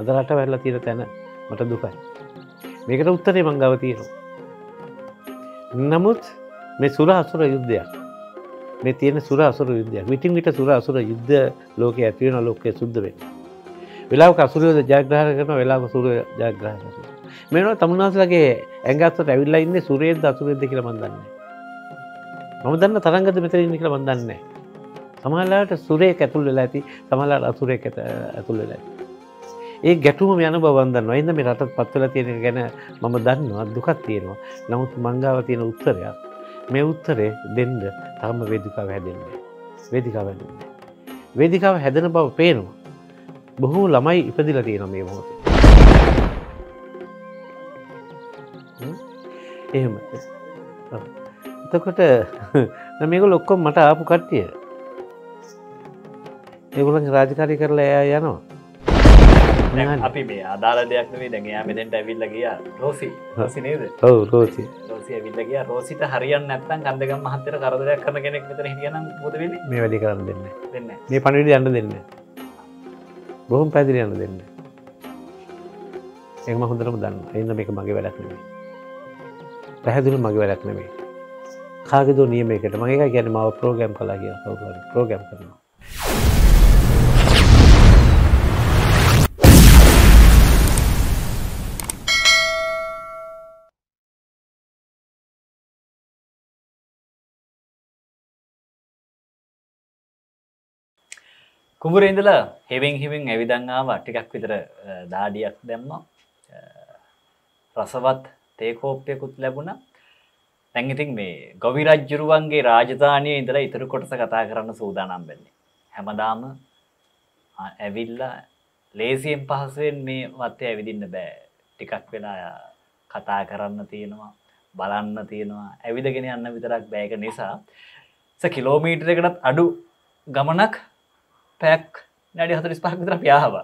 අද රට වැල්ලා තියෙන තැන මට දුකයි. මේකට උත්තරේ මංගව තියෙනවා. නමුත් මේ සුර අසුර යුද්ධයක් මේ තියෙන සුර අසුර යුද්ධයක් විටින් විට සුර අසුර යුද්ධ ලෝක ඇතිවෙන ලෝකය සුද්ද වෙන. වෙලාවක අසුරයෝද ජයග්‍රහර කරන වෙලාව සුර ජයග්‍රහර කරන. මේනවා තමුන්නාසලගේ ඇඟත්තට ඇවිල්ලා ඉන්නේ සුරේද අසුරේද කියලා මන් දන්නේ. මම දන්න තරංගද මෙතන ඉන්නේ කියලා මන් දන්නේ. සමහරලාට සුරේක ඇතුල් වෙලා ඇති සමහරලාට අසුරේක ඇතුල් වෙලා ඇති. ඒ ගැටුම යන බවන්දන්න ඉන්න මේ රටත් පත්වල තියෙන ගැන මම දන්නවා දුකත් තියෙනවා නමුත් මංගාව තියෙන උත්තරයක් මේ උත්තරේ දෙන්ඩ තම වේදිකාව හැදෙන්නේ වේදිකාව හැදන්නේ වේදිකාව හැදන බව පේනවා බොහෝ ළමයි ඉපදිල තියෙන මේ මොහොත එහෙම එතකොට මේක ලොක්කොම් මට ආපු කට්ටිය ඒගුලන් රාජකාරි කරලා එයා යනවා අපි මේ අදාල දෙයක් නේ දැගේ මෙතෙන්ට ඇවිල්ල ගිය රෝසි රසිනේද ඔව රෝසි රෝසි ඇවිල්ල ගිය රෝසිට හරියන් නැත්තන් කන්දගම් මහත්තර කරදරයක් කරන කෙනෙක් මෙතර හිටියනම් පොදවෙල මේ වැඩි කරන්න දෙන්න දෙන්න මේ පණවිඩි යන්න දෙන්න බොහොම පැදිරි යන්න දෙන්න එම හොඳරම දන්න එන්න මේක මගේ වැඩක් නෙමේ පැහැදිලු මගේ වැඩක් නෙමේ කාගෙද නියමකට මගේ ගැන මාව ප්‍රෝග්‍රම් කලා කිය කවර ප්‍රෝග්‍රම් කරනවා කුඹුරේඉඳල හෙවින් හිවින් ඇවිදංආාව ටිකක් විතර දාඩියක් දැම්ම රසවත් තේකෝප්යකුත් ලැබුණ තැංගිතින් මේ ගොවි රජ්ජුරුවන්ගේ රාජධානය ඉඳලා ඉතුරු කොටස කතා කරන්න සූදානම් වෙන්නේ හැමදාම ඇවිල්ලා ලේසියෙන් පහසුවෙන් මේ වත්තය ඇවිදින්න බෑ ටිකක් වෙලා කතා කරන්න තියෙනවා බලන්න තියෙනවා ඇවිදගෙන යන්න විතරක් බෑක නිසා කිලෝමීටරකටත් අඩු ගමනක් පැක් නඩි හතුරිස් පහකතර පියාව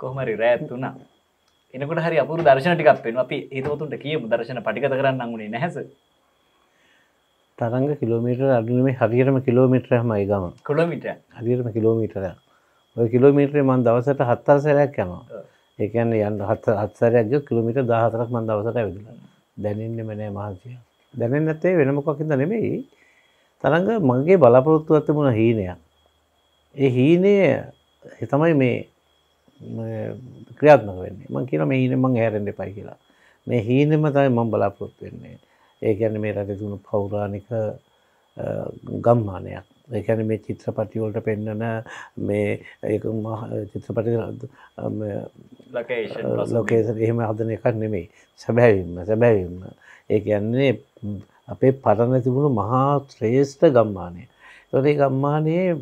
කොහමරි රෑත්තුනා එනකට හරි අපපුරු දර්ශන ටිකක් පෙන් අපි ඒතුතුන්ට කියමු දර්ශන පටික කරන්න ගුණේ නැහැස තරග කිලෝමීට අඩුනේ හරියටම කිලෝමිට්‍ර හමයි ගම කොලමිට හරියටම කිලෝමීටර ඔය කිලෝමීට්‍රේ මන් දවසට හත්තර සැරයක් යනවා ඒකන්න යන්න හත් හත්සරයක් කිලමිට දහතරක් මන් දවසට ඇවිදල දැනන්නෙම නෑ මහන්සිය දැනෙන් ඇත්තේ වෙනමොකක්ද නෙමෙයි තරඟ මගේ බලාපොරොත්තු ඇත්තමුණ හීනයක් ඒ හීනය හිතමයි මේ ක්‍රියාත්මක වෙන්නේ මං කියන මේ හීන මං හැරෙන්ඩ පයි කියලා මේ හීනම තයි මං බලාපොත් වෙන්නේ ඒ ගැන මේ රටතුුණු පෞරාණික ගම්මානයක් ඒැන මේ චිත්‍රපටිවලට පෙන්නන මේ චිත්‍රපටි ලොකේස එහෙම හදන එකක් නෙමෙයි සැබැවින්න සැබැවින්න ඒ ඇන්නේ අපේ පරණ තිබුණු මහා ත්‍රේෂ්ඨ ගම්මානය තොරේ ගම්මානයේ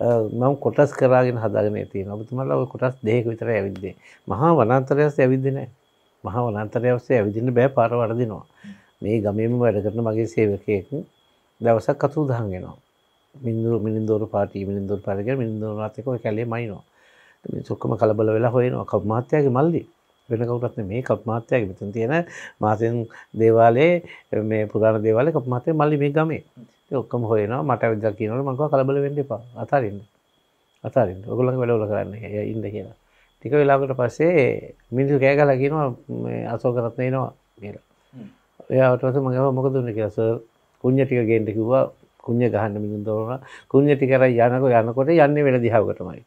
මම කොටස් කරාගෙන හදාගෙන තියෙන ඔබතුමාලා ඔය කොටස් දෙකක විතර ඇවිද්දේ මහා වනාන්තරය ඔස්සේ ඇවිද්දේ නැහැ මහා වනාන්තරය ඔස්සේ ඇවිදින්න බෑ පාර වරදිනවා මේ ගමේම වැඩ කරන මගේ සේවකයෙක් දවසක් අතුරුදහන් වෙනවා මින්දුර මිනින්දෝර පාටි මිනින්දෝර පාරගෙන මිනින්දෝර රාත් එක්ක ඔය කැලේ මයින්නවා මේ සොක්කම කලබල වෙලා හොයනවා කප් මහත්තයාගේ මල්ලි වෙන කවුටත් මේ කප් මහත්තයාගේ මෙතන තියෙන මාතෙන් දේවාලේ මේ පුරාණ දේවාලේ කප් මහත්තයා මල්ලි මේ ගමේ ඔක්කම හොයනවා මට විදක් කියනට මංකව කලබල වෙන්න එපා අතාරන්න අතාරින් ඔගුලන් වැඩවල කරන්න ය ඉන්න කියලා ටික වෙලාකට පස්සේ මිනිසු කෑ කලා කියනවා අසෝ කරත්නයනවා කියලා එයාටවස මඟව මොක දුන්න කියස කුණ්්‍ය ටික ගේන්ට කිව්වා කුණ්්‍ය ගහන්න මිින් දෝරන කුණ්්‍ය ටිකර යනක යනකොට යන්න වෙන දිහාවකටමයි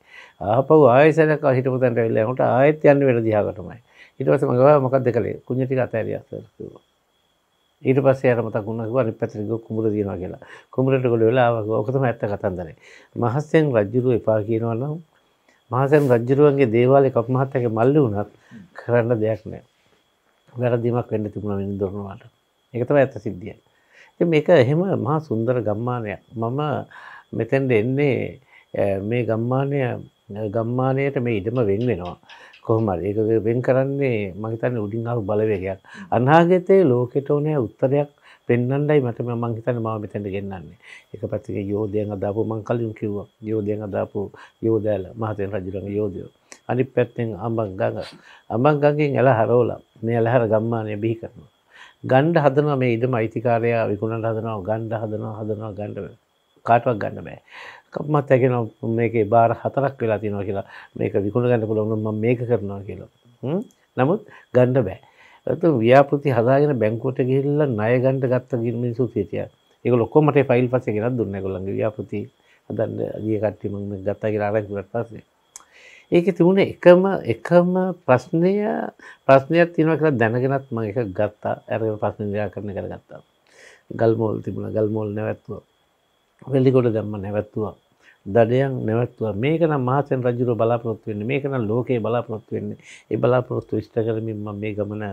ආපව ආයසනක හිටපුතන්ට වෙල්ලට ආයත් යන්න වෙන දිහාකටමයි හිටවස මඟව මොකක් දෙකලේ කුණ්්‍ය ටික අතෑරිය අසර කිවා ඊට පස්සේ යාට මතක් වුණා කිව්වා අනිත් පැත්තට ගිහ කුඹුර දිනවා කියලා. කුඹුරට ගොඩ වෙලා ආවා. ඔක තමයි ඇත්ත කතන්දරේ. මහසෙන් රජුරුව එපා කියනවා නම් මහසෙන් රජුරුවන්ගේ දේවාලේ කපු මහත්තයාගේ මල්ලි වුණත් කරන්න දෙයක් නැහැ. වැරදීමක් වෙන්න තිබුණා වෙන දොරනවාට. ඒක තමයි ඇත්ත සිද්ධිය. ඉතින් මේක එහෙම මහා සුන්දර ගම්මානයක්. මම මෙතෙන්ට එන්නේ මේ ගම්මානය ගම්මානයට මේ ඉඩම වෙන් වෙනවා. කොහමට ඒක වෙන් කරන්නේ මහිතන්න උඩින් අරු බලවේගයක් අනාගතයේ ලෝකෙට ඕනෑ උත්තරයක් පෙන්න්නයි මටම මංහිතන මාව මෙතැට ගෙන්න්නන්නේ එක පැතික යෝධයන් අදාපු මංකලින් කිව්ව යෝධයන් අදාපු යෝදෑල මහතයෙන් රජුරඟ යෝධයෝ අනි පැත්තෙන් අම්බං ගඟ අම්බංගගෙන් එල හරෝල මේ ඇලහර ගම්මානය බිහි කරනවා ගණ්ඩ හදනවා මේ ඉඩම අයිතිකාරයා විකුණට හදනවා ගණ්ඩ හදනවා හදනවා ගණ්ඩ කාටවක් ගන්න බෑ මත් ඇගෙන මේක බාර හතරක් වෙලා තිනවා කියලා මේක විකුණ ගන්න පුළුවන් ම මේක කරනවා කියලා නමුත් ගණ්ඩ බෑ ඇතු ව්‍යාපෘති හදාගෙන බැංකුවට ගිල්ල නය ගණ්ඩ ගත්ත ගිල්මිනිසු සිටිය එක ලොක්කොමට ෆයිල් පස ගෙනත් දුන්න කොළඟ ව්‍යාපෘති හදන්න දිය කට්ටිම ගත්තා කියලා අරක් ගුරට පස්සේ ඒක තිබුණ එකම එකම ප්‍රශ්නය ප්‍රශ්නයක් තිනව කියලා දැනගෙනත් ම එක ගත්තා ඇර ප්‍රශ්න දෙයා කරන කර ගත්තා ගල්මෝල් තිබුණ ගල්මෝල් නැවැත්තුව වෙල්ලිකොට දැම්ම නැවැත්තුවා දඩයන් නැවත්තුව මේක නම් මහසෙන් රජුර බලාපොරොත්තු වෙන්නේ මේක නම් ලෝකේ බලාපොරොත්තු වෙන්නේ ඒ බලාපොරොත්තු ඉෂ්ට කරමින් මම මේ ගමන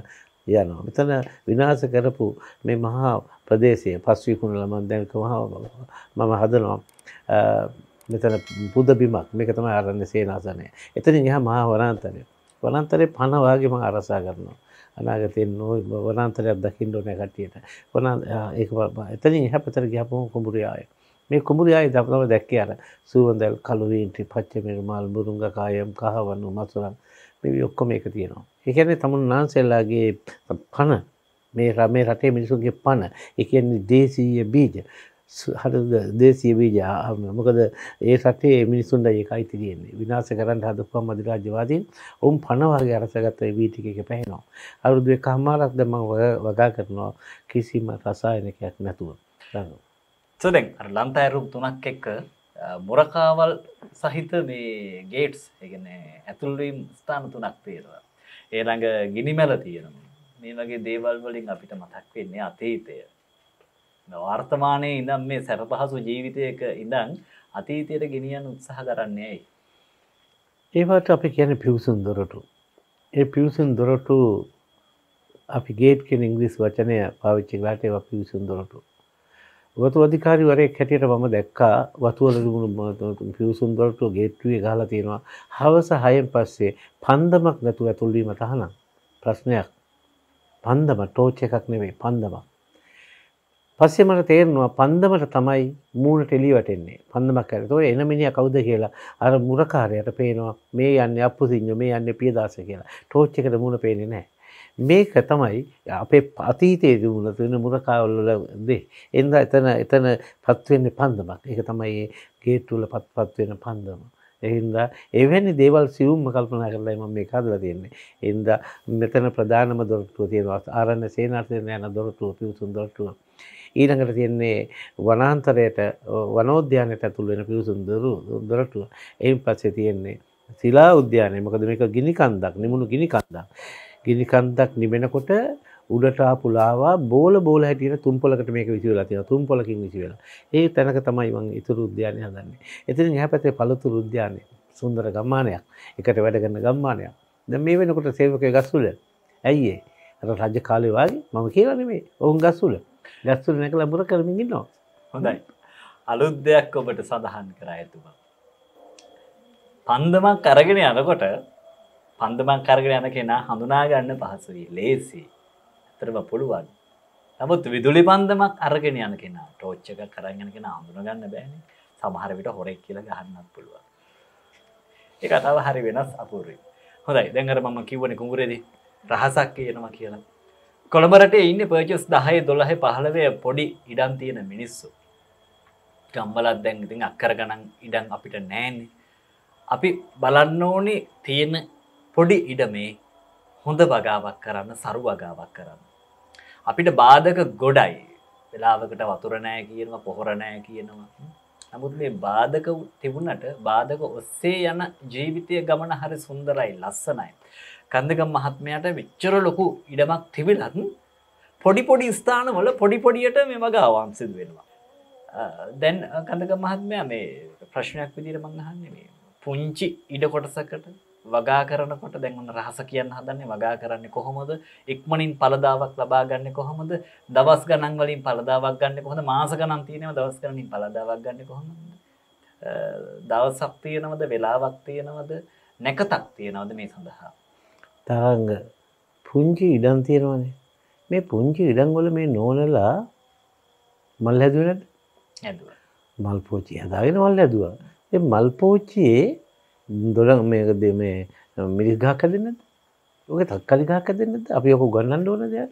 යනවා මෙතන විනාශ කරපු මේ මහා ප්‍රදේශය පස්විකුණල මම දැන් මම හදනවා මෙතන පුද බිමක් මේක තමයි ආරණ්‍ය සේනාසනය එතනින් එහා මහා වනාන්තරය වනාන්තරේ පණ වාගේ මම අරසා කරනවා අනාගතයෙන් නො වනාන්තරයක් දකින්න ඕනේ කට්ටියට වනා ඒක එතනින් එහා පැතර ගියාම කුඹුරේ ආයේ මේ කුමුදයායි දපනව දැක්ක අර සුවන්දැල් කලුවීන්ටි පච්චමිරමල් බුරුංග කායම් කහවන්නු මසුරන් මේ ඔක්කොම එක තියෙනවා. එකන්නේ තමුන් නාන්සෙල්ලාගේ පණ මේ රමේ රටේ මිනිසුන්ගේ පණ එකන්නේ දේශීය බීජ හට දේශය බීජ මොකද ඒ සටේ මිනිසුන්ට ඒක අයිති තියෙන්නේ විනාස කරන්න හදපුම් මදිරාජ්‍යවාදීන් ඔවුන් පණවාගේ අරසගත්ත වීටික එක පැහෙනවා. අරුදුවේ කහමාරක් දම වගා කරනවා කිසිම රසායනකයක් නැතුව. දන්නවා. සොදැන් ලන්තඇරුම් තුනක් එක්ක මොරකාවල් සහිත මේ ගේට්ස් එකන ඇතුල්වීම් ස්ථාන තුනක් තේරවා. ඒළඟ ගිනිමැල තියෙනම මේ වගේ දේවල් වලින් අපිට මතක් වෙන්නේ අතීතය. වර්තමානය ඉඳම් මේ සැරපහසු ජීවිතයක ඉඳං අතීතයට ගෙනියන් උත්සාහ කරන්නේ ඇයි. ඒවට අපි කියන පිවසුන් දොරටු. ඒ පිවසුන් දොරටු අපි ගේට් කෙන ඉංග්‍රිස් වචනය පාවිච්චිලාට ඒව පිවසුන් දොරටු වතු අධිකාරිවරයෙක් හැටියට මම දැක්කා වතුවලරුණු පිවසුන් දොරටුව ගේට්ටුවේ ගහලා තියෙනවා හවස හයෙන් පස්සේ පන්දමක් නැතුව ඇතුල්වීම තහනම් ප්‍රශ්නයක් පන්දම ටෝච් එකක් නෙවෙයි පන්දමක් පස්සේ මට තේරෙනවා පන්දමට තමයි මූුණ ටෙලි වටෙන්නේ පන්දමක් ඇර තොර එනමිනිිය කවුද කියලා අර මුරකාරයට පේනවා මේ යන්න අපපු සිංහ මේ යන්න පියදාස කියලා ටෝච්චකට මුණ පේනෙ නෑ මේක තමයි අපේ අතීතයේ දුණ තියෙන මුරකාවල්වල දේ. එඳ එතන එතන පත්වෙන්නේ පන්දමක්. ඒක තමයි ගේට්ටු වල පත්පත් වෙන පන්දම. එහින්දා එවැනි දේවල් සියුම්ම කල්පනා කරලා මම මේක හදලා තියෙන්නේ. එහින්දා මෙතන ප්‍රධානම දොරටුව තියෙනවා ආරණ්‍ය සේනාසන යන දොරටුව පිවිසුම් දොරටුව. ඊළඟට තියෙන්නේ වනාන්තරයට වනෝද්‍යානයට ඇතුළු වෙන පිවිසුම් දොරටුව. එයින් පස්සේ තියෙන්නේ ශිලා උද්‍යානය. මොකද මේක ගිනි කන්දක්, නිමුණු ගිනි කන්දක්. ගිනිකන්දක් නිබෙනකොට උඩටා පුලාවා බෝල බෝල හැටියට තුම්පලකට මේක විසිවලා තියෙන තුම්පලකින් විසිවෙලා ඒ තැනක තමයි මං ඉතුරු උද්‍යානය හදන්නේ එතනින් එහා පැත්තේ පළතුරු උද්‍යානය සුන්දර ගම්මානයක් එකට වැඩ කරන ගම්මානයක් දැන් මේ වෙනකොට සේවකගේ ගස්වල ඇයි ඒ අර රජ කාලේ වගේ මම කියලා නෙමෙයි ඔවුන් ගස්වල ගස්වල නැකලා මුර කරමින් ඉන්නවා හොඳයි අලුත් දෙයක් ඔබට සඳහන් කර ඇතුමා පන්දමක් අරගෙන යනකොට පන්දමක් කරගෙන යන කෙනා හඳුනාගන්න පහසුයි ලේසි ඇතරම පුළුවන් නමුත් විදුලි පන්දමක් අරගෙන යන කෙනා ටෝච්චක කරගෙන කෙන හඳුනගන්න බෑන සමහර විට හොරෙක් කියලා ගහන්නත් පුළුවන් ඒ අතාව හරි වෙනස් අපූරුයි හොඳයි දැඟර මම කිව්වන කුගුරෙද රහසක් කියනවා කියලා කොළඹරට ඉන්න පර්චස් දහය දොළහ පහළවය පොඩි ඉඩම් තියෙන මිනිස්සු ගම්බලත් දැන් ඉතින් අක්කර ගණන් ඉඩම් අපිට නෑන්නේ අපි බලන්න ඕනේ තියෙන පොඩි ඉඩමේ හොඳ වගාවක් කරන්න සරු වගාවක් කරන්න. අපිට බාධක ගොඩයි වෙලාවකට වතුරණෑ කියනවා පොහොරණෑ කියනවා. නමුත් මේ බාධක තිබුණට බාධක ඔස්සේ යන ජීවිතය ගමන හරි සුන්දරයි ලස්සනයි. කන්දගම් මහත්මයට විච්චර ලොකු ඉඩමක් තිබිලත් පොඩිපොඩි ස්ථානවල පොඩිපොඩියට මෙ මග අවාම්සිද වෙනවා. දැන් කඳග මහත්මයා මේ ප්‍රශ්නයක් විදිර මංහන්නේ මේ පුංචි ඉඩ කොටසකට වගා කරනකොට දැන්වන්න රහස කියන්න හදන්නේ වගා කරන්නේ කොහොමද ඉක්මනින් පලදාවක් ලබා ගන්න කොහොමද දවස් ගණන්වලින් පලදාවක් ගන්න කොහොඳ මාස ගණන් තියනව දවස් කරනින් පලදාවක් ගන්න කොහොම දවසක් තියෙනවද වෙලාවක් තියෙනවද නැකතක් තියෙනවද මේ සඳහා තරග පුංචි ඉඩම් තියෙනවනේ මේ පුංචි ඉඩංගොල මේ නෝනලා මල් හැදුවනට මල් පෝචි හදාගෙන මල් හැදවා මල් පෝච්චියේ දොල මේකද මේ මිරිස්ගාක් ඇදන්නද ඕක තක්කලිගාක් ඇදන්නද අපි ඔකු ගන්නන්න ඕන දෙයක්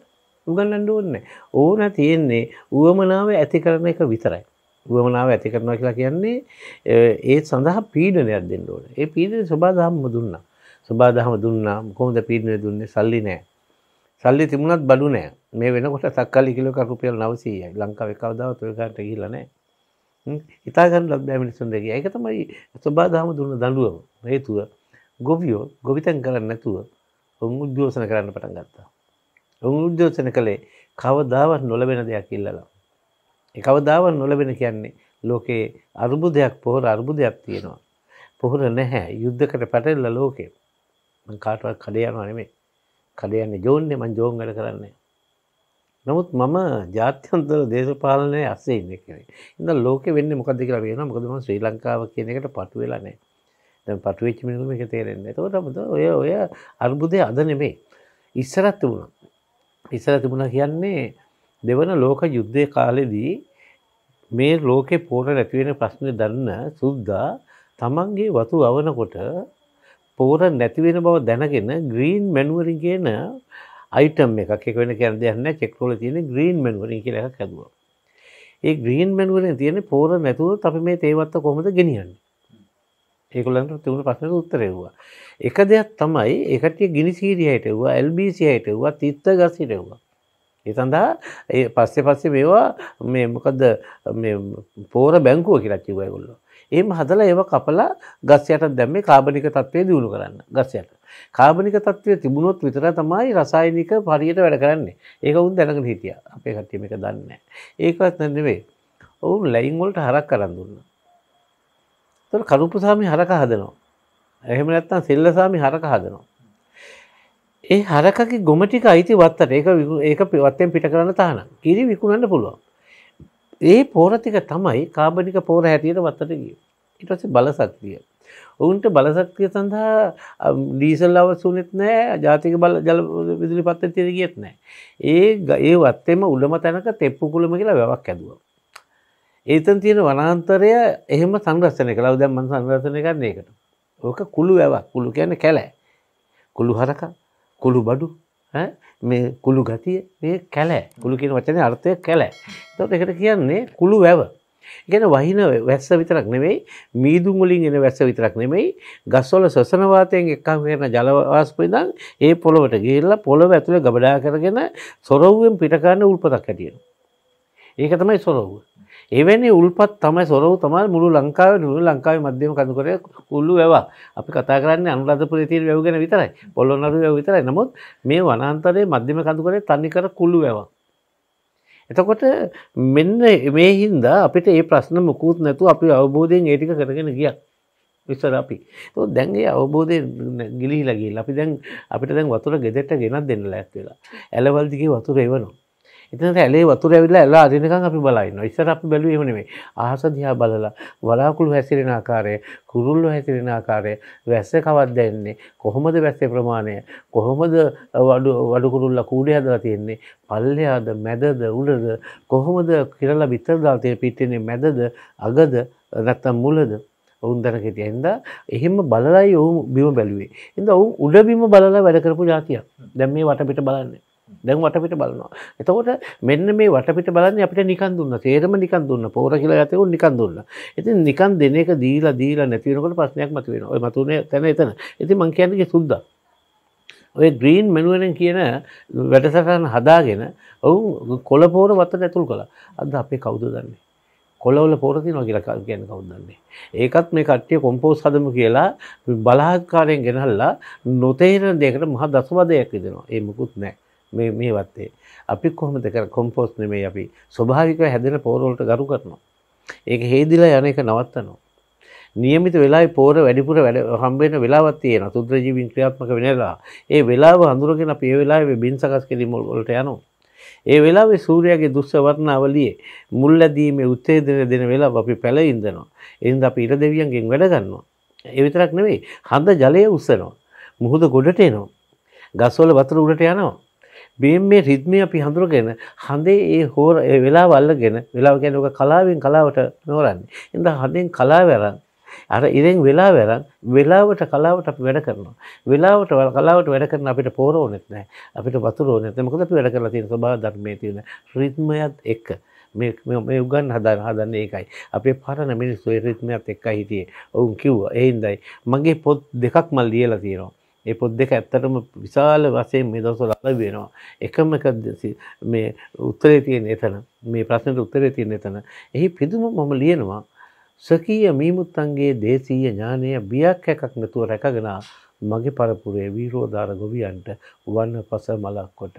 උගන්නන්න ඕන්න ඕන තියෙන්නේ වුවමනාව ඇති කරන එක විතරයි වුවමනාව ඇති කරනවා කියලා කියන්නේ ඒ සඳහා පීඩනයක් දෙන්න ඕන ඒ පීඩන ස්වබාදහම දුන්නා ස්වබාදහම දුන්නා කොහොමද පීඩනය දුන්නේ සල්ලි නෑ සල්ලි තිබුණත් බඩු නෑ මේ වෙනකොට තක්කලි කිලෝක රුපියල් 900යි ලංකාවේ කවදාවත් ඔය කාට ගිහිල්ලා නෑ ඉතාගන්න ලබ්බෑ මිනිසුන්දගේ ඒක තමයි ස්වබාදාම දුන්න දඩුවම හේතුව ගොවියෝ ගොවිතැන් කරන්න නැතුව ඔවුන් උද්‍යෝසන කරන්න පටන් ගත්තා. ඔවුන් උද්‍යෝසන කළේ කවදාවත් නොලබෙන දෙයක් ඉල්ලලා. එකවදාවත් නොලබෙන කියන්නේ ලෝකයේ අර්බුදයක් පොහොර අර්බුදයක් තියෙනවා. පොහොර නැහැ යුද්ධකට පැටල්ල ලෝකේ කාටවත් කඩයනවා නෙමේ කඩයන්නේ ජෝන්නේ මං ජෝන් වැඩ කරන්නේ නමුත් මම ජාත්‍යන්තර දේශපාලනය අස්සේ ඉන්න කෙනෙ ඉඳ ලෝක වෙන්න මොකද කියලා වෙන මොකදම ශ්‍රී ලංකාව කියන එකට පටු වෙලා නෑ දැන් පටුවෙච්ච මිනිම එක තේරෙන්නේ එතකොට මත ඔය ඔය අර්බුදය අද නෙමේ ඉස්සරත් තිබුණා ඉස්සර තිබුණා කියන්නේ දෙවන ලෝක යුද්ධය කාලෙදී මේ ලෝකෙ පෝට නැතිවෙන ප්‍රශ්නය දන්න සුද්දා තමන්ගේ වතු අවනකොට පෝර නැතිවෙන බව දැනගෙන ග්‍රීන් මැනුවරි කියන අයිටම් එකක් එක වෙන කැර දෙයන්න චෙක්කෝල තියෙන ග්‍රීන් මෙන්වරින් කියල එකක් හැදුව ඒ ග්‍රීන් මෙන්වරෙන් තියෙන පෝර නැතුව අපි මේ තේවත්ත කොමද ගෙනියන්න ඒකුලන්ට තිවුණු පසන උත්තරෙව්වා එක දෙයක් තමයි එකට ගිනි සීරියයටවා එල්බසියටවා තිත්ත ගසිටවා ඒ සඳහා ඒ පස්සෙ පස්සේ මේවා මේ මොකදද පෝර බැංකුව කියලච්චිවයගොල්ලෝ ඒම හදලා ඒව කපලා ගස් යට දැම්මේ කාබනික තත්වය දියුණු කරන්න ගස් යට. කාබනික තත්වය තිබුණොත් විතර තමයි රසායනික පරියට වැඩ කරන්නේ ඒක උන් දැනගෙන හිටිය අපේ කට්ටීම එක දන්න. ඒකත් නැනවේ ඔවුන් ලැයින්වොල්ට හරක් කරන්න දුන්න. තොට කරුපුසාමි හරක හදනවා. එහෙම නැත්තම් සෙල්ලසාමි හරක හදනවා. ඒ හරකකි ගොමටික අයිති වත්තට ඒක ඒක පිවත්තෙන් පිට කරන්න තාන කිරි විකුණන්න පුළුවන් ඒ පෝරතික තමයි කාබනික පෝර හැටියට වත්තට ගිය. ඉටස බලසක්තිය. ඔවුන්ට බලසක්තිය සඳහා ඩීසල් අවසුනෙත් නෑ ජාතික බල ජල විදුලි පත්ත තිර ගියත් නෑ. ඒ ඒ වත්තෙම උළම තැනක තෙප්පු කුළම කියලා වැවක් ඇදුව. ඒතන් තියෙන වනාන්තරය එහෙම සංග්‍රස්සනය කලාව දැම්මන් සංග්‍රසනය කරන්නේ එකට. ඕක කුළු වැවක් කුළු කියන කැලෑ. කුළු හරක කුළු බඩු මේ කුළු ගතිය මේ කැලෑ කුළු කියන වචනය අර්ථය කැලෑ තොත් එකට කියන්නේ කුළු වැව ගැන වහින වැස්ස විතරක් නෙමෙයි මීදුමුලින් එන වැස්ස විතරක් නෙමෙයි ගස්වල සසනවාතයෙන් එක්කම් වෙන ජලවාස්පයිදන් ඒ පොළොවට ගිහිල්ලා පොළොව ඇතුළේ ගබඩා කරගෙන සොරව්වෙන් පිටකරන උල්පතක් හැටියට. ඒක තමයි සොරව්ව. එවැනි උල්පත් තමයි සොරව තමයි මුළු ලංකාව නිුව ලංකාවේ මධ්‍යම කඳුකරය කුල්ලු වැවා අපි කතා කරන්නේ අනුරාධපුරේ තියෙන වැව් ගැන විතරයි පොළොන්නරුව වැව් විතරයි නමුත් මේ වනාන්තරයේ මධ්‍යම කඳුකරේ තනි කර කුල්ලු වැවක් එතකොට මෙන්න මේ හින්දා අපිට ඒ ප්‍රශ්න මුකුත් නැතු අපි අවබෝධයෙන් ඒටික කරගෙන ගිය විස්සර අපි තො දැන්ගේ අවබෝධය ගිලිහි ලගේ අපි දැන් අපිට දැන් වතුර ගෙදෙට ගෙනත් දෙන්න ඇත්වෙලා ඇලවල්දිගේ වතුර එවනවා එතන ඇලේ වතුර ඇවිල්ලා ඇලා අරිනකන් අපි බලයින්න. ඉස්සර අපි බැලුවේ එහෙම නෙමෙයි. අහස දිහා බලලා වලාකුළු හැසිරෙන ආකාරය, කුරුල්ලෝ හැසිරෙන ආකාරය, වැස්ස කවද්ද එන්නේ, කොහොමද වැස්සේ ප්‍රමාණය, කොහොමද වඩු වඩු කුරුල්ලා කූඩේ හදලා තියෙන්නේ, පල්ලෙහාද, මැදද, උඩද, කොහොමද කිරලා පිටර දාලා තියෙන පිටින්නේ මැදද, අගද, නැත්තම් මුලද ඔවුන් දැන හිටිය හින්දා එහෙම බලලයි ඔවුන් බිම බැලුවේ. හින්දා ඔවුන් උඩ බිම බලලා වැඩ කරපු જાතියක්. දැන් මේ වටපිට බලන්නේ. දැන් වටපිට බලනවා. එතකොට මෙන්න මේ වටපිට බලන්නේ අපිට නිකන් දුන්න. තේරම නිකන් දුන්න. පොර කියලා ගතේ උන් නිකන් දුන්න. ඉතින් නිකන් දෙන එක දීලා දීලා නැති වෙනකොට ප්‍රශ්නයක් මතුවෙනවා. ඔය මතුනේ තැන එතන. ඉතින් මං කියන්නේ සුද්දා. ඔය ග්‍රීන් මෙනුවෙන් කියන වැඩසටහන හදාගෙන ඔවුන් කොළ පොර වත්තට ඇතුල් කළා. අද අපේ කවුද දන්නේ? කොලවල පොරතිනවා කියලා කියන කවුදන්නේ. ඒකත් මේ කට්ටිය කොම්පෝස් හදම කියලා බලහත්කාරයෙන් ගෙනහල්ලා නොතේරෙන දෙයකට මහා දසවදයක් විදිනවා. ඒ මුකුත් නැහැ. මේ මේ වත්තේ. අපි කොහොමද කර කොම්පෝස්ට් නෙමෙයි අපි ස්වභාවිකව හැදෙන පෝර වලට ගරු කරනවා. ඒක හේදිලා යන එක නවත්තනවා. નિયમિત වෙලාවේ පෝර වැඩිපුර වැඩ හම්බ වෙන වෙලාවක් තියෙනවා. සුත්‍ර ජීවීන් ක්‍රියාත්මක වෙනවා. ඒ වෙලාව හඳුනගෙන අපි ඒ වෙලාවේ බින් සකස් කිරීම වලට යනවා. ඒ වෙලාවේ සූර්යාගේ දුස්සවර්ණ අවලියේ මුල් ඇදීමේ උත්තේජන දෙන වෙලාව අපි පැලේ ඉඳනවා. එහෙනම් අපි ඉර දෙවියන්ගෙන් වැඩ ගන්නවා. ඒ විතරක් නෙවෙයි හඳ ජලය උස්සනවා. මුහුද ගොඩට එනවා. ගස්වල වතුර උඩට යනවා. බීම් මේ රිද්මය අපි හඳුරගෙන හඳේ ඒ හෝර වෙලා වල්ලගෙන වෙලාව ගැනක කලාවෙන් කලාවට නෝරන්නේ එඳ හඳෙන් කලාවැරන් අර ඉරෙන් වෙලා වැරන් වෙලාවට කලාවට අපි වැඩ කරනවා. වෙලාවට වල කලාවට වැඩ කරන අපිට පෝර ඕනෙත් නැහැ. අපිට වතුර ඕනෙත් නැහැ. මොකද අපි වැඩ කරලා තියෙන ස්වභාව ධර්මයේ තියෙන රිද්මයත් එක්ක මේ මේ උගන් හදන හදන්නේ ඒකයි. අපේ පරණ මිනිස්සු ඒ රිද්මයත් එක්කයි හිටියේ. ඔවුන් කිව්වා. ඒ හින්දායි මගේ පොත් දෙකක් මම ලියලා තියෙනවා. ඒ පොත් දෙක ඇත්තටම විශාල වසයෙන් මේ දවස ලල වෙනවා. එකම එක මේ උත්තරේ තියෙන එතන මේ ප්‍රශ්නට උත්තරේ තියෙන එතන. එහි පිදුම මම ලියනවා. සකීය මීමුත්තන්ගේ දේශීය ඥානය බියක් හැකක් නැතුව රැකගෙන මගේ පරපුරේ වීරෝධාර ගොවියන්ට වන්න පස මලක් කොට.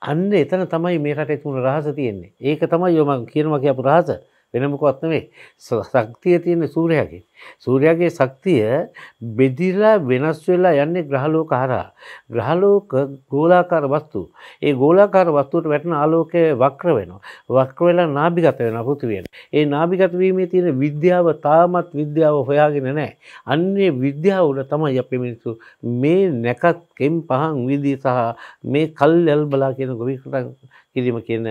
අන්න එතන තමයි මේ රටේ තුන රහස තියෙන්නේ. ඒක තමයි යොම කියනවා කියපු රහස. වෙනමකවත් නෙමෙයි. ශක්තිය තියෙන සූර්යයාගේ. සූර්යාගේ ශක්තිය බෙදිලා වෙනස් වෙලා යන්නේ ග්‍රහලෝක හරහා. ග්‍රහලෝක ගෝලාකාර වස්තු. ඒ ගෝලාකාර වස්තුවට වැටෙන ආලෝකය වක්‍ර වෙනවා. වක්‍ර වෙලා නාභිගත වෙනවා පෘථිවියට. ඒ නාභිගත වීමේ තියෙන විද්‍යාව තාමත් විද්‍යාව හොයාගෙන නැහැ. අන්නේ විද්‍යාව උඩ තමයි අපි මිනිස්සු මේ නැකත් කෙම් පහන් විදී සහ මේ කල්යල් බලා කියන ගොවිකටන් කිරීම කියන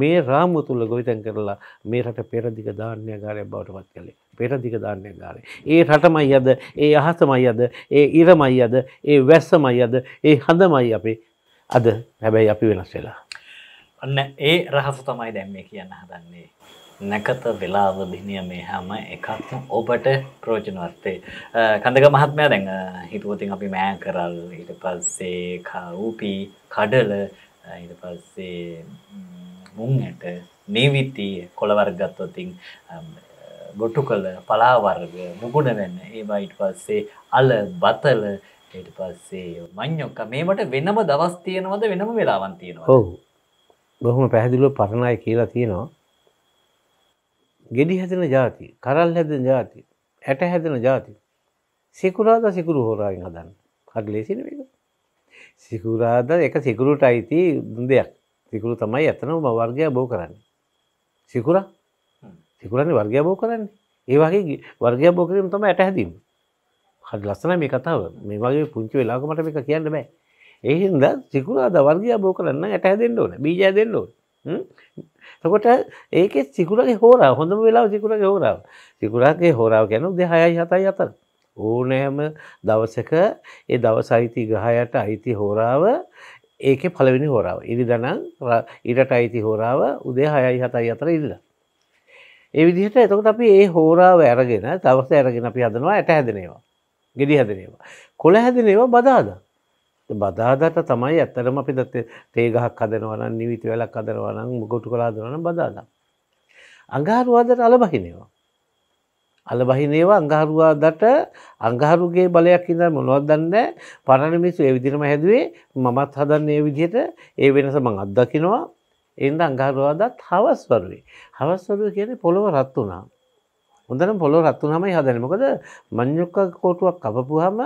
මේ රාමුව තුල ගොවිතැන් කරලා මේ රට පෙරදිග ධාන්‍ය ආගාරයක් බවට පත් කළේ. පෙරදිග දන්නේ ගාරේ. ඒ රටමයි අද ඒ අහසමයි අද ඒ ඉරමයි අද ඒ වැස්සමයි අද ඒ හඳමයි අපේ අද හැබැයි අපි වෙනස් වෙලා. අන්න ඒ රහස තමයි දැම්මේ කියන්න හදන්නේ. නැකත වෙලාව දිනය මේ හැම එකක්ම ඔබට ප්‍රෝජනවත්තේ. කඳග මහත්මය දැන් හිතුවතින් අපි මෑ කරල් ඊට පස්සේ කවූපී කඩල ඊට පස්සේ මුංහට නීවිතී කොළවර්ගත්වතින් ගොටු කළ පලාවර්ග මුගුණ වෙන්න ඒවයිට පස්සේ අල බතල ඊට පස්සේ මං්යොක්ක මේමට වෙනම දවස් තියෙනවද වෙනම වෙලාවන් තියෙනවා ඔහු බොහොම පැහැදිලුව පරණයි කියලා තියෙනවා ගෙඩි හැදෙන ජාති කරල් හැදෙන ජාති ඇට හැදෙන ජාති සිකුරාද සිකුරු හෝරාගෙන් හදන්න හට ලේසින වේක සිකුරාද එක සිකුරුට අයිති දෙයක් සිකුරු තමයි ඇතනම වර්ගය බෝ කරන්න සිකුරා සිකුලන්නේ වර්ග්‍යබෝ කරන්නේ ඒ වගේ වර්ග්‍යබෝ කිරීම තම ඇට හැදීම හරි ලස්සන මේ කතාව මේ වගේ පුංචි වෙලාක මට මේක කියන්න බෑ ඒහින්ද සිකුරාද වර්ග්‍යබෝ කරන්න ඇට හැදෙන්න ඕන බීජ හැදෙන්න ඕන තකොට ඒක සිකුරගේ හෝරාව හොඳම වෙලාව සිකුරගේ හෝරාව සිකුරාගේ හෝරාව ගැන දෙ හයයි හතයි අතර ඕනෑම දවසක ඒ දවස අයිති ග්‍රහයට අයිති හෝරාව ඒක පලවෙනි හෝරාව ඉරිදනං ඉරට අයිති හෝරාව උදේ හයයි හතයි අතර ඉරිලා ඒ විදිහට එතකට අපි ඒ හෝරාව ඇරගෙන තවස ඇරගෙන අපි හදනවා ඇට හැදනවා ගෙඩි හැදනවා කොළ හැදනවා බදාද බදාදට තමයි ඇත්තරම අපි දත් තේගහක් හදනවන නිවිත වෙලක් අදරවනම් ගොටු කලාදරන බදාද අඟහරුවාදට අලබහිනවා අලබහිනේවා අඟහරුවාදට අඟහරුගේ බලයක් ඉඳ මොනොත් දන්න පරණමිසු ඒ විදිරම හැදුවේ මමත් හදන්න ඒ විදිහට ඒ වෙනස මං අත්දකිනවා එන්ද අංගාරවාදත් හවස්වරුවේ හවස්වරුව කියන පොළොව රත් වුණා හොඳනම් පොළොව රත් වුනමයි හදන්නේ මොකද මඤ්ඤුක්ක කෝටුවක් කපපුවාම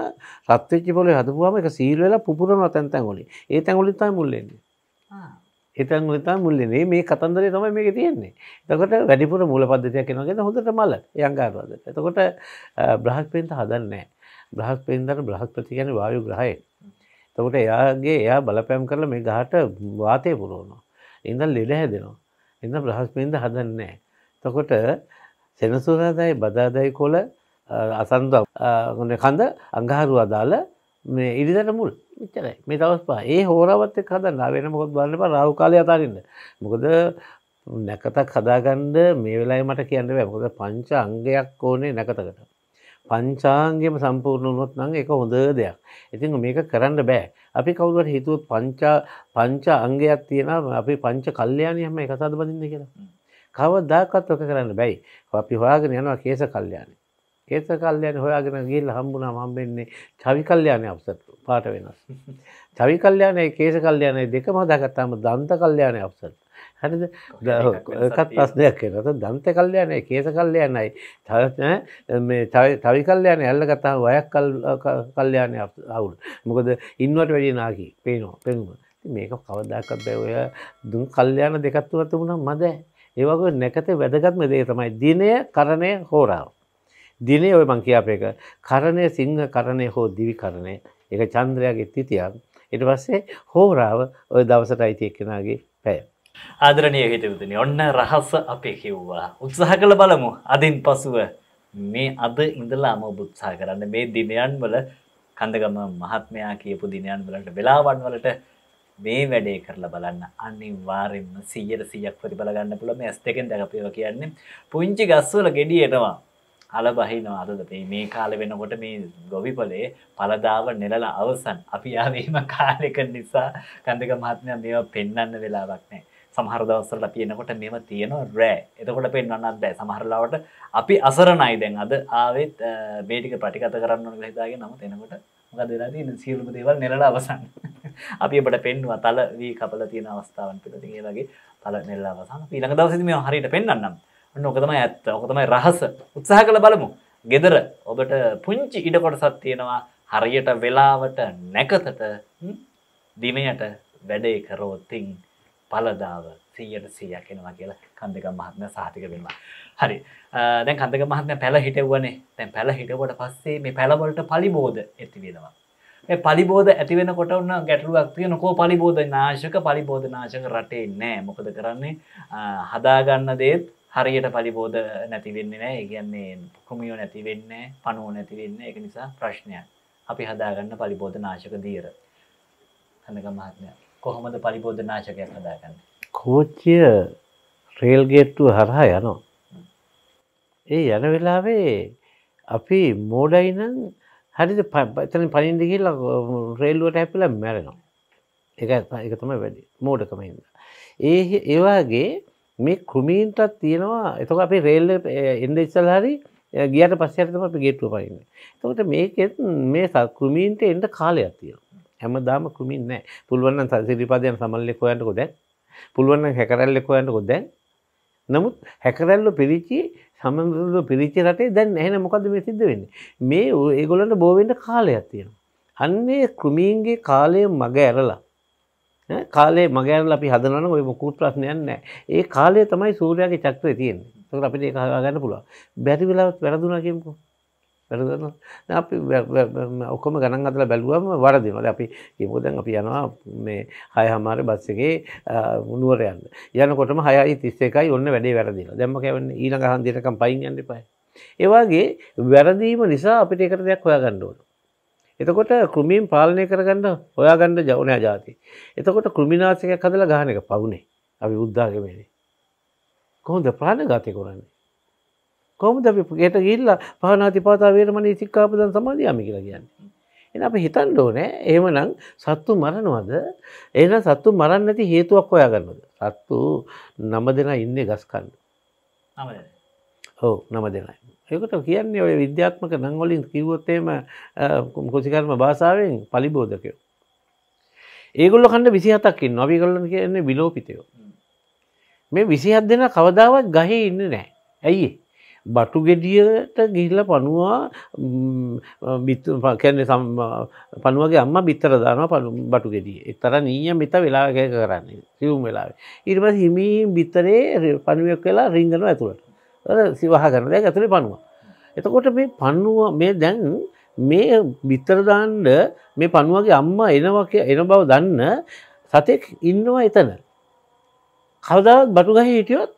රත් වෙච්ච පොළොවේ හදපුවාම ඒක සීල් වෙලා පුපුරනවා තැන් තැන් වලින් ඒ තැන් වලින් තමයි මුල් එන්නේ එතන් ලතා මුල්ලනේ මේ කතන්දරය තමයි මේක තියෙන්නේ. එතකොට වැඩිපුර මූල පද්ධතියක් එනවාගෙන හොඳට මල යංගාරවාදට. එතකොට බ්‍රහස්පතින්ත හදන්නේ නැහැ. බ්‍රහස්පතින්තට බ්‍රහස්පති කියන්නේ වායු ග්‍රහය. එතකොට එයාගේ එයා බලපෑම් කරලා මේ ගහට වාතය පුරවනවා. ඉඳල් ලෙඩ හැදෙනවා. එඳ බ්‍රහස්පින්ද හදන්නේ. තකොට සෙනසුරාදයි බදාදයි කොල අසන්ද ගොඩ කඳ අඟහරුව අදාල මේ ඉරිදට මුල් චරයි මේ තවස් පා ඒ හෝරවත් හදන්න වෙන මොකොත් බලන්න පා රවකාලය අතාරන්න මොකද නැකතක් හදාගන්ඩ මේ වෙලා මට කියන්න මොකද පංච අංගයක් ඕනේ නැකතකට පංචාන්ගේම සම්පූර්ණ වුණොත් නං එක හොඳ දෙයක් ඉතින් මේක කරන්න බෑ අපි කවුරුවට හිතුවත් පංචා පංච අංගයක් තියෙන අපි පංච කල්්‍යයානය හම එක සද බඳින්න කියලා. කවදදාකත් ඔක කරන්න බැයි අපි හොයාගෙන යනවා කේස කල්්‍යයානය. කේස කල්්‍යයන හොයාගෙන ගිල් හම්බුණ හම්බෙන්නේ චවි කල්්‍යයානය අපසට පාට වෙනස්. චවි කල්්‍යයානය කේස කල්්‍යයානය දෙක මදකත්තාම දන්ත කල්්‍යයානය අපසට. හරිද එකත් ප්‍රශ්නයක් නත දන්ත කල්ලයනයි කේස කල්ලයනයි තව තවි කල්ලයන ඇල්ල කතා වයක් කල්ලයානය අවුල් මොකද ඉන්වට වැඩි නාකි පේනවා පෙනුම මේක කවදදාක බැවය දුන් කල්්‍යයාන දෙකත්තුවතුමුණ මද ඒවගේ නැකත වැදගත්ම දේ තමයි දිනය කරණය හෝරාව. දිනේ ඔය මං කියාපේක කරණය සිංහ කරණය හෝ දිවි කරණය එක චන්ද්‍රයාගේ තිතියක් එට පස්සේ හෝරාව ඔය දවසට අයිතියක් කෙනගේ පැය. ආදරණය හිතවතුන ඔන්න රහස අපේ කිව්වා උත්සාහ කළ බලමු අදින් පසුව මේ අද ඉඳලාම බුත්සා කරන්න මේ දිනයන් වල කඳගම මහත්මයා කියපු දිනයන් වලට වෙලාවන් වලට මේ වැඩේ කරලා බලන්න අනිවාර්යෙන්ම 100ට 100ක් ප්‍රතිඵල ගන්න පුළුවන් මේ S දෙකෙන් දැකපේවා කියන්නේ පුංචි ගස්වල ගෙඩි එනවා අල බහිනවා අදද මේ කාල වෙනකොට මේ ගොවිපලේ පලදාව නෙලලා අවසන් අපි ආවීම කාලෙක නිසා කඳක මහත්මයා මේවා පෙන්වන්න වෙලාවක් නැහැ සමහර දවස්සරල පියනකොට මෙම තියෙනවා රෑ එතකොට පෙන්වන්නත් බෑ සමහරලාවට අපි අසරණයි දැන් අද ආවෙත් බේටික ප්‍රටිකත කරන්න හිතාගේ නම එනකොට මකදලා තින සියලුම දේවල් නිරලා අවසන් අපි ඔබට පෙන්වා තල වී කපල තියෙන අවස්ථාවන් පිටතිගේ වගේ තල නිල්ලා අවසන් ඊළඟ දවසද මේ හරිට පෙන්න්නම් ඔකතමයි ඇත්ත ඔකතමයි රහස උත්සාහ කළ බලමු ගෙදර ඔබට පුංචි ඉඩකොටසත් තියෙනවා හරියට වෙලාවට නැකතට දිනයට වැඩේ කරෝතිං පලදාව සීයට සීයක් එනවා කියලා කන්දක මහත්ම සාතික වෙනවා. හරි දැන් කන්දක මහත්ම පැළ හිටවනේ තැන් පැළ හිටවට පස්සේ මේ පැළවලට පලිබෝධ ඇතිවෙනවා. මේ පලිබෝධ ඇතිවෙන කොට උන්න ගැටලුවක් තියෙන කෝ පලිබෝධ නාශක පලිබෝධ නාශක රටේ නෑ මොකද කරන්නේ හදාගන්න දේත් හරියට පලිබෝධ නැතිවෙන්නේ නෑ ඉගන්නේ කුමියෝ නැතිවෙන්න පනුව නැතිවෙන්න එක නිසා ප්‍රශ්නයක් අපි හදාගන්න පලිබෝධ නාශක දීර හඳක මහත්මයක්. කොහොමද පරිබෝධනාශකයක් හදාගන්න කෝච්චිය රේල්ගේට්ටුව හරහා යනවා ඒ යන වෙලාවේ අපි මෝඩයිනං හරිද පතන පනිින්දිගිල්ල රේල්ලුවට හැපිල මැරෙනවා එක එක තම වැඩි මෝඩකමහින්න ඒ ඒවාගේ මේ කෘමීන්ටත් තියෙනවා එතක අපි රේල්ල එන්ඩ ඉස්සල් හරි ගියට පස්සයටතම අපි ගේට්ටුව පරන්න තකට මේකෙත් මේ සක්කෘමීන්ට එන්ට කාලයක් තියෙනවා හැමදාම කුමින් නෑ පුළුවන් නම් සිරිපාදයන් සමල්ලෙක් හොයන්නකෝ දැන් පුළුවන් නම් හැකරැල්ලෙක් හොයන්නකෝ දැන් නමුත් හැකරැල්ල පිරිචි සමඳුර පිරිචි රටේ දැන් නැහැ මොකද මේ සිද්ධ වෙන්නේ මේ ඒගොල්ලන්ට බෝවෙන්න කාලයක් තියෙනවා අන්නේ කෘමීන්ගේ කාලය මග ඇරලා කාලේ මගෑරල අපි හදනන ඔය මුකුත් ප්‍රශ්නයන් නෑ ඒ කාලය තමයි සූරයාගේ චක්‍රය තියෙන්නේ තකට අපිට ඒ හගන්න පුළුව බැරි වෙලාවත් වැරදුනා කියමුකෝ වැරදන අපි ඔක්කොම ගණන් අතල බැලුවම වරදිනවද අපි කිමුදැන් අපි යනවා මේ හය හමාර බස්සගේ මුනුවරයන්න යනකොටම හයයි තිස්සේකයි ඔන්න වැඩේ වැරදින දැම කැවන්න ඊළඟ හන්දිරකම් පයින් යන්න පයි. ඒවාගේ වැරදීම නිසා අපිට එකට දෙයක් හොයා ගණ්ඩුවන. එතකොට කෘමීන් පාලනය කරගන්න හොයාගණ්ඩ ජවනයා ජාති. එතකොට කෘමිනාසකයක් හදල ගහන එක පවුනේ අපි උද්ධාගමනේ. කොහොද ප්‍රාණ ගාතය කොරන්නේ කොමද ගෙට ගිල්ල පහනාති පාතා වේරමණී සික්කාපදන් සමාධයාමි කියලා කියන්න. එ අප හිතන් ඕනෑ ඒම නම් සත්තු මරනවද එන සත්තු මරන්න ඇති හේතුවක් ඔොයා ගන්නද. සත්තු නම දෙෙන ඉන්නේ ගස්කන්න. හෝ නම දෙනයි. ඒකට කියන්නේ ඔය විද්‍යාත්මක නංගොලින් කිවොත්තේම කොසිකර්ම භාසාාවෙන් පලිබෝධකයෝ. ඒගොල්ල කණඩ විසිහතක්කින් නොවිගොල්ලන් කියන්නේ විලෝපිතයෝ. මේ විසිහත් දෙෙන කවදාවත් ගහහි ඉන්න නෑ ඇයි බටු ගෙඩියට ගිහිල්ල පනවා බිත්කැන්නේ සම් පනුවගේ අම්ම බිත්තර දාන පනු බටු ගෙඩිය එතර නීය මෙත වෙලාග කරන්නේ සිවුම් වෙලාව ඉරිම හිමීන් බිත්තරේ පනුවක් වෙලා රිංගන ඇතුළට සිවහ කරන දෙයක් ඇතුළේ පනවා එතකොට මේ පන්නුව මේ දැන් මේ බිත්තරදාන්ඩ මේ පනුවගේ අම්මා එනවක එන බව දන්න සතෙක් ඉන්නවා එතන කවදාවත් බටුගහ හිටියොත්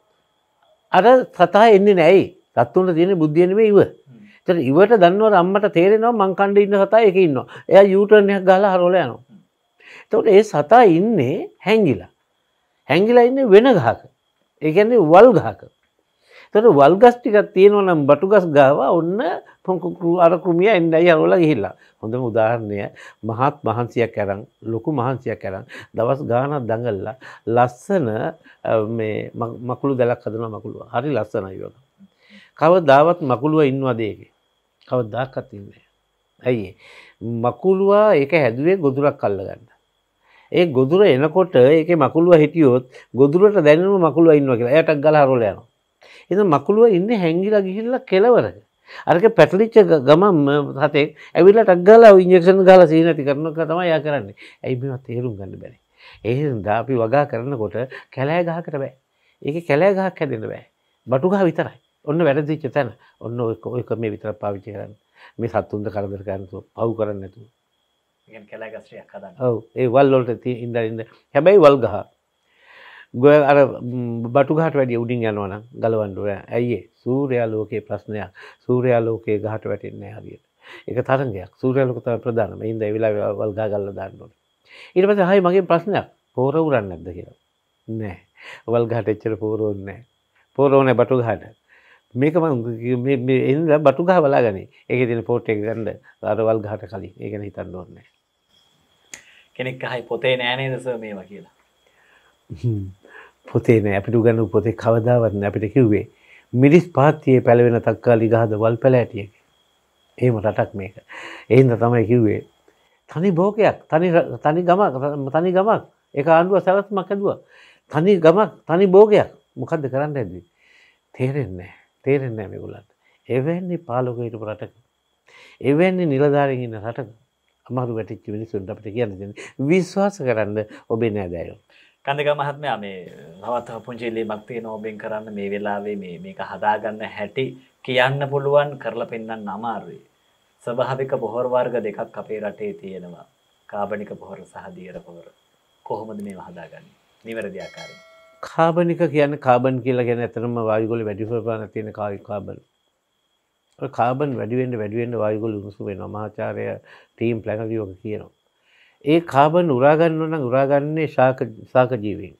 අර සතා එන්නේ නැයි ලත්තුන්ට තියෙන බුද්ධියනම ඉව ඉවට දන්නව අම්මට තේරෙනවා මංකණ්ඩ ඉන්න සතා එක ඉන්න එය යුටර්නයක් ගල හරෝල යනු තවට ඒ සතා ඉන්නේ හැංගිලා හැංගිලා ඉන්න වෙන ගහක ඒන්නේ වල් ගහක තට වල්ගස්ටිකක් තියෙනව නම් බටුගස් ගාව ඔන්න පොකුරු අරකුමිය එන්නයි අරෝල ගහිල්ලා හොඳම උදාහරණය මහත් මහන්සියක් කරං ලොකු මහන්සියක් කරං දවස් ගානක් දඟල්ලා ලස්සන මකුළු දැලක් හදන මකුළු හරි ලස්සන යෝග කවදාවත් මකුළුව ඉන්නවාද ඒකේ. කවදාකත් ඉන්නේ. ඇයි මකුළුවා ඒක හැදුවේ ගොදුරක් කල්ලගන්න. ඒ ගොදුර එනකොට ඒක මකුළුව හිටියොත් ගොදුරට දැනුම මකුළුව ඉන්න කියලා ඇයටක් ගල හරොල යන. එ මකුළුව ඉන්න හැංගිලා ගිහිල්ල කෙලවරග. අරක පැටලිච්ච ගමම් හතේ ඇවිල ටක්ගල ඉන්ජෙක්ෂන් ගල සීනති කරන තම යා කරන්නේ ඇයි මෙ තේරුම් ගන්න බැරි. එහිදා අපි වගා කරනකොට කැලෑ ගහකට බෑ ඒක කැලෑ ගහක් හැදෙන බෑ බටුගහ විතරයි. ඔන්න වැරදිච්ච තැන ඔන්න ඔයක මේ විතර පාවිච්චි කරන්න මේ සත්තුන්ද කරදර කරනතු පව් කරන්න නැතු ඔව ඒ වල්ලොට ති ඉඳරන්න හැබැයි වල් ගහ ගොය අර බටුගහට වැඩිය උඩින් යනවන ගලවන්ඩුව ඇයිඒ සූරයාලෝකයේ ප්‍රශ්නයක් සූරයාලෝකයේ ගහට වැටෙන්නේ හරියට එක තරගයක් සූරයාලෝකත ප්‍රධානම ඉන්ද වෙලා වල් ගල්ල දන්නට ඉරපස හයි මගේ ප්‍රශ්නයක් පෝර උරන්න ඇද කියලා නෑ වල් ගහට එච්චර පෝරෝන්නෑ පෝරෝනෑ බටු ගහට මේක මං එන්න බටු ගහ බලා ගනි ඒක තින පෝට්ටෙක් ගන්ඩ අරවල් ගහට කලින් ඒගැන හිතන්න ඕන්න කෙනෙක් හයි පොතේ නෑනේ දස මේවා කියලා පොතේ නෑ අපිට ගන්න පොතේ කවදාවරන්න අපිට කිව්වේ මිරිස් පාතියේ පැළවෙන තක්කාලි ගහද වල් පැලෑටියක ඒම රටක් මේක එහින්ද තමයි කිව්වේ තනි බෝකයක් තනි ගමක් තනි ගමක් එක ආණ්ඩුව සැලත් මකැදුව තනි ගමක් තනි බෝගයක් මොකක්ද කරන්න ඇදී තේරෙන්නේ තේරෙන්නේ නැහැ මේගොල්ලන්ට. එවැනි පාලකව හිටපු රටක. එවැනි නිලධාරීන් ඉන්න රටක අමාරු වැටිච්ච මිනිස්සුන්ට අපිට කියන්න දෙන්නේ විශ්වාස කරන්න ඔබේ නෑදෑයෝ. කන්දක මහත්මයා මේ නවත්ව පුංචි ලියමක් තියෙන ඔබෙන් කරන්න මේ වෙලාවේ මේ මේක හදාගන්න හැටි කියන්න පුළුවන් කරලා පෙන්වන්න අමාරුයි. ස්වභාවික පොහොර වර්ග දෙකක් අපේ රටේ තියෙනවා. කාබනික පොහොර සහ දියර පොහොර. කොහොමද මේව හදාගන්නේ? නිවැරදි ආකාරයෙන් කාබනික කියන කාබන් කියලා ගැන ඇතරම වායගොල වැඩිපරපාන තියෙන කායි කාබන් කාබන් වැඩිුවෙන්ට වැඩිුවෙන්ට වායගොල උණුසු වෙන මහාචාරය ටීම් ප්ලැනරියෝක කියනවා. ඒ කාබන් උරාගන්නවන උරාගන්නේ සාක ජීවීන්.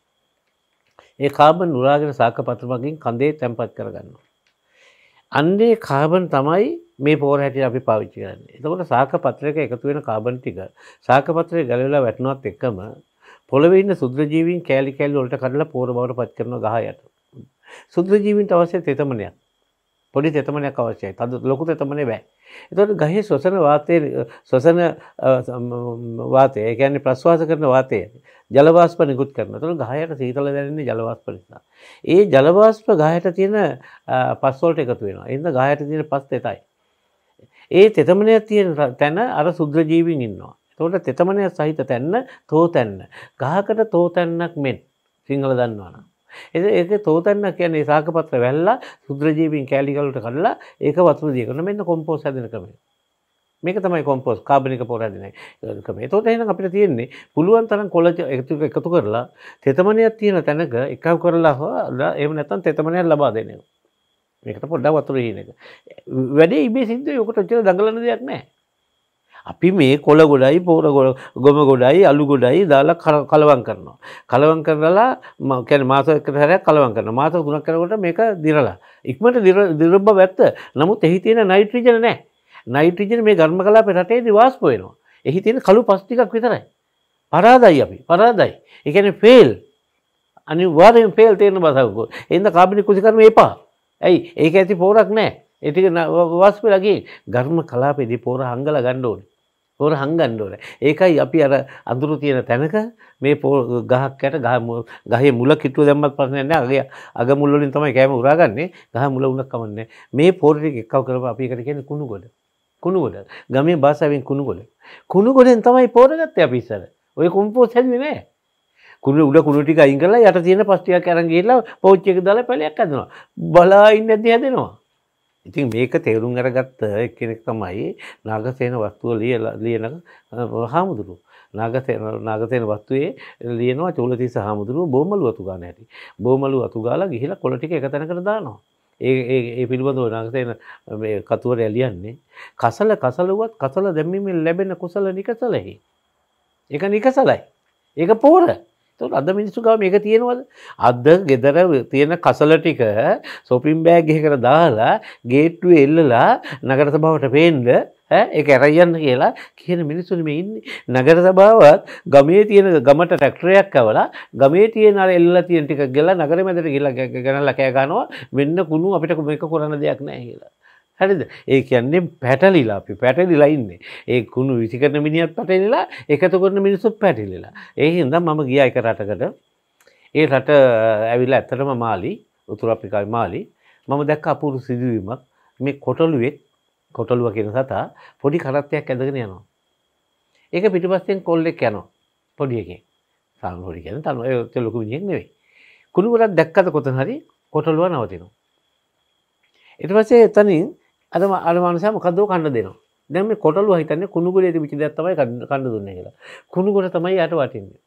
ඒ කාබන් උරාගෙන සාක පත්‍රමකින් කඳේ තැන්පත් කරගන්නවා. අන්නේ කාබන් තමයි මේ පෝර හැට අපි පාවිච්චි කරන්න එතකොට සාක පත්‍රයක එකතු වෙන කාබන් ටික සාකපත්‍රය ගලවෙලා වැටනොත් එක්කම පොළවෙන්න සුද්‍රජීවින් කෑලි කැල් වලට කරලා පෝර බවට පත් කරන ගහයට. සුද්‍රජීවින්ට අවශ්‍ය තෙතමනයක් පොඩි තෙතමනයක් අවශ්‍යයි තද ලොකු තෙතමනේ බෑ. එතකොට ගහේ ශ්වසන වාතය ශ්වසන වාතය ඒ කියන්නේ ප්‍රශ්වාස කරන වාතය ජල වාෂ්ප නිකුත් කරනවා. එතකොට ගහයට සීතල දැනෙන්නේ ජල වාෂ්ප නිසා. ඒ ජල වාෂ්ප ගහයට තියෙන පස් වලට එකතු වෙනවා. එහෙනම් ගහයට තියෙන පස් තෙතයි. ඒ තෙතමනයක් තියෙන තැන අර සුද්‍ර ජීවීන් ඉන්නවා. තොට තෙතමනය සහිත තැන්න තෝතැන්න. ගහකට තෝතැන්නක් මෙන් සිංහල දන්නවන. එ ඒ තෝතැන්න කියන්නේ සාකපත්‍ර වැල්ලා සුද්‍රජීවින් කෑලිකලට කරලා ඒක වතුර දියකන මෙන්න කොම්පෝස් හැදන කමේ. මේක තමයි කොම්පෝස් කාබනික පොරදින කමේ තොට එන අපිට තියෙන්නේ පුළුවන් තරම් කොල එකතු එකතු කරලා තෙතමනයක් තියෙන තැනක එකක් කරලා හලා එම නැතන් තෙතමනයක් ලබා දෙනවා. මේකට පොඩ්ඩා වතුර හින එක. වැඩේ ඉබේ සිද්ධ යොකට චල දඟලන දෙයක් නෑ අපි මේ කොළ ගොඩයි පෝර ගොම ගොඩයි අලු ගොඩයි දාලා කලවන් කරනවා. කලවන් කරලා මැන මාසකට හැරයක් කලවන් කරන මාස ගුණක් කරකොට මේක දිරලා. ඉක්මට දිරබ වැත්ත නමුත් එහි තියෙන නයිට්‍රජන නෑ නයිට්‍රජන මේ ගර්ම කලා පෙරටේ දවාස්පයනවා. එහි තියෙන කළු පස්්ටිකක් විතරයි. පරාදයි අපි පරාදයි. එකන ෆෙල් අනිවාරයෙන් ෆෙල් තියෙන බසකු එන්ද කාබිණි කුසිකරම එපා. ඇයි ඒක ඇති පෝරක් නෑ. එටික වස්පෙලගේ ගර්ම කලාපෙදි පෝර හංගල ගණ්ඩෝනි හොර හංගන්න ඕන. ඒකයි අපි අර අඳුරු තියෙන තැනක මේ පෝ ගහක් යට ගහේ මුල කිට්ටුව දැම්මත් ප්‍රශ්නයක් නෑ. අගේ අග මුල් වලින් තමයි කෑම උරාගන්නේ. ගහ මුල උනක් කමන්නේ. මේ පොල් ටික එක්කව කරපුවා අපි ඒකට කියන්නේ කුණුගොඩ. කුණුගොඩ. ගමේ භාෂාවෙන් කුණුගොඩ. කුණුගොඩෙන් තමයි පොර ගත්තේ අපි ඉස්සර. ඔය කොම්පෝස්ට් හැදුවේ නෑ. කුණු උඩ කුණු ටික අයින් කරලා යට තියෙන පස් ටිකක් අරන් ගිහිල්ලා පෝච්චි එක දාලා පැලයක් හදනවා. බලා ඉන්නේ නැති හැදෙනවා. ඉතින් මේක තේරුම් අරගත්ත එක්කෙනෙක් තමයි නාගසේන වස්තුව ලියලා ලියන හාමුදුරු. නාගසේන නාගසේන වස්තුවේ ලියනවා චූලතිස්ස හාමුදුරුව බොමලු අතු ගන්න හැටි. බොමලු අතු ගාලා ගිහිලා කොළ ටික එක තැනකට දානවා. ඒ ඒ ඒ පිළිබඳව නාගසේන මේ කතුවර ඇලියන්නේ කසල කසලුවත් කසල දැමීමෙන් ලැබෙන කුසල නිකසලෙහි. ඒක නිකසලයි. ඒක පෝර. තොට අද මිනිස්සුකාව මේක තියෙනවද අද ගෙදර තියෙන කසල ටික සොපින් බෑග්හකට දාලා ගේට්ටු එල්ලලා නගර සභාවට පේන්ද එක ඇරයන්න කියලා කියන මිනිස්සුනම ඉන්න නගර සභාවත් ගමේ තියෙන ගමට ටැක්ටරයක් ඇවලා ගමේ තියෙන අර එල්ල තියෙන ටික ගෙලා නගර මැදට ගිල්ලා ගැනලා කෑ ගනවා මෙන්න කුණු අපිට මේක කරන්න දෙයක් නෑ කියලා හරිද ඒ කියන්නේ පැටලිලා අපි පැටලිලා ඉන්නේ ඒ කුණු විසිකරන මිනිහත් පැටලිලා එකතු කරන මිනිස්සුත් පැටලිලා ඒ හින්දා මම ගියා එක රටකට ඒ රට ඇවිල්ලා ඇත්තටම මාලි උතුරු අප්‍රිකාවේ මාලි මම දැක්ක අපූර්ව සිදුවීමක් මේ කොටලුවෙක් කොටලුව කියන සතා පොඩි කරත්තයක් ඇදගෙන යනවා ඒක පිටිපස්සෙන් කොල්ලෙක් යනවා පොඩි එකෙක් සාමාන්‍ය පොඩි කියන්නේ තනුව ඒක ලොකු මිනිහෙක් නෙවෙයි කුණු වලක් දැක්කද කොතන හරි කොටලුව නවතිනවා ඊට පස්සේ එතනින් අදම අරමානසය මොකදෝ කන්න දෙනවා දැම කොටලු හිතන්න කුණුගල ඇති විචි දත්තමයි කන්න දුන්න කියලා කුණුගොට තමයි යට වටින්නේ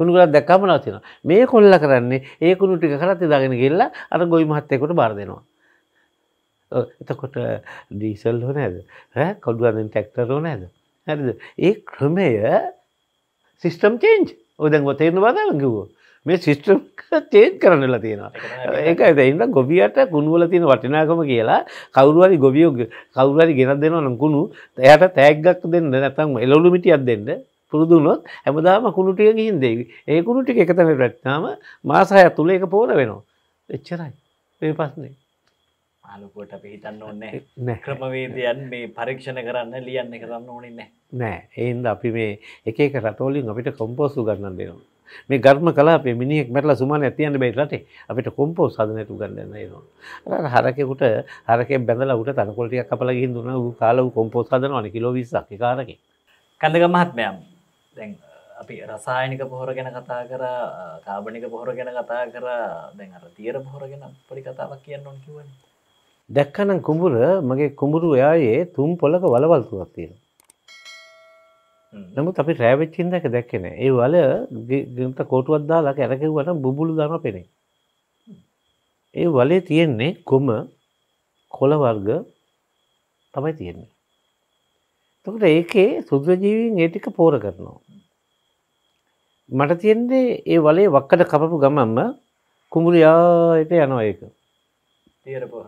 කුණුගලත් දැක්කමන තින මේ කොල්ල කරන්නේ ඒ කුණු ටික කරත් දාගෙන ගෙල්ලා අර ගොයි මහත්තයකොට බාර දෙනවා එතකොට ඩීසල් හොන ඇද කොඩුුවෙන් ටෙක්ටර් ඕන ඇද හැද ඒ ක්‍රමය සිිස්ටම් චේන්ජ් ඔදැන් ගොතේන බදාගවෝ මේ සිිස්ටම් චේත් කරන්නලා තියෙනවා ඒක ඇතයින්න ගොබියට කුණුවල තියෙන වටිනාකම කියලා කවරුවරි ගොබියෝ කවුරරි ගෙනත් දෙනවා නකුණු එයට තෑග්ගක් දෙන්න නැතම් එලවලු මිටියත් දෙන්න පුරුදුනොත් හැමදාම කුණුටිය ගිහින් දෙවි ඒ කුණුටික එකතම ප්‍රැට්නාම මාසාය තුළ එක පෝර වෙනවා එච්චරයි මේ පස්නේ අලුකොට පිහිතන්න ඕන්න ක්‍රමවේදයන් මේ පරීක්ෂණ කරන්න ලියන්න කරන්න ඕනෙන්න නෑ එයින්ද අපි මේ එක රටෝලින් අපිට කොම්පෝසු ගන්න දෙනවා මේ ගර්ම කලාපේ මිනිහෙක් මැරලා සුමානයක් තියන්න බැරි රටේ අපිට කොම්පෝස් හදන්නට උගන්වන්න එනවා අර හරකෙකුට හරකෙන් බැඳලා උට තනකොළ ටිකක් කපලා ගිහින් දුන්නා ඌ කාලා ඌ කොම්පෝස් හදනවනේ කිලෝ 20ක් එක හරකේ කන්දගම මහත්මයා දැන් අපි රසායනික පොහොර ගැන කතා කර කාබනික පොහොර ගැන කතා කර දැන් අර තියර පොහොර ගැන පොඩි කතාවක් කියන්න ඕන කිව්වනේ දැක්කනම් කුඹුර මගේ කුඹුරු එයායේ තුම් පොලක වලවල් තුනක් තියෙනවා නමුත් අපි රෑවෙච්චින්ද එක දැක්කෙන ඒ වල ගත කෝටුවත්දා ලක ඇරකිව්වට බුබුලු දම පෙනෙ ඒ වලේ තියෙන්නේ කොම කොළවර්ග තමයි තියෙන්නේ තකට ඒකේ සුද්‍රජීවීන් ඒටික පෝර කරනවා මට තියෙන්නේ ඒ වලේ වක්කට කපපු ගමම්ම කුමුරයායට යනවා ඒක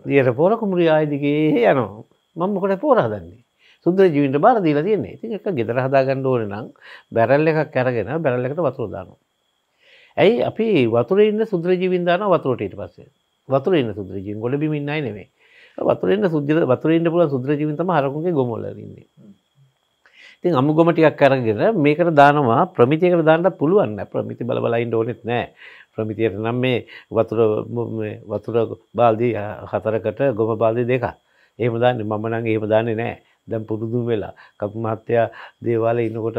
දියට පෝර කුමුරයායදිගේ යනවා මං මොකට පෝරා දන්නේ සුද්‍ර ජීවිට බාර දීලා තියන්නේ ඉතින් එක ගෙදර හදාගන්න ඕන නම් බැරල් එකක් කැරගෙන බැරල් එකට වතුර දානවා. ඇයි අපි වතුරේ ඉන්න සුද්‍ර ජීවින් දානවා වතුරට ඊට පස්සේ. වතුරේ ඉන්න සුද්‍ර ජීවින් ගොඩ බිමින් නයි නෙමෙයි. වතුරේ ඉන්න සුද්‍ර වතුරේ ඉන්න පුළුවන් සුද්‍ර ජීවින් තමයි හරකුන්ගේ ගොමවල ඉන්නේ. ඉතින් අමු ගොම ටිකක් අරගෙන මේකට දානවා ප්‍රමිතියකට දාන්නත් පුළුවන් නෑ ප්‍රමිති බල බල ඉන්න ඕනෙත් නෑ ප්‍රමිතියට නම් මේ වතුර වතුර බාල්දි හතරකට ගොම බාල්දි දෙකක්. එහෙම දාන්නේ මම නම් එහෙම දාන්නේ නෑ. දැන් පුරුදු වෙලා කපු මහත්තයා දේවාලේ ඉනකොට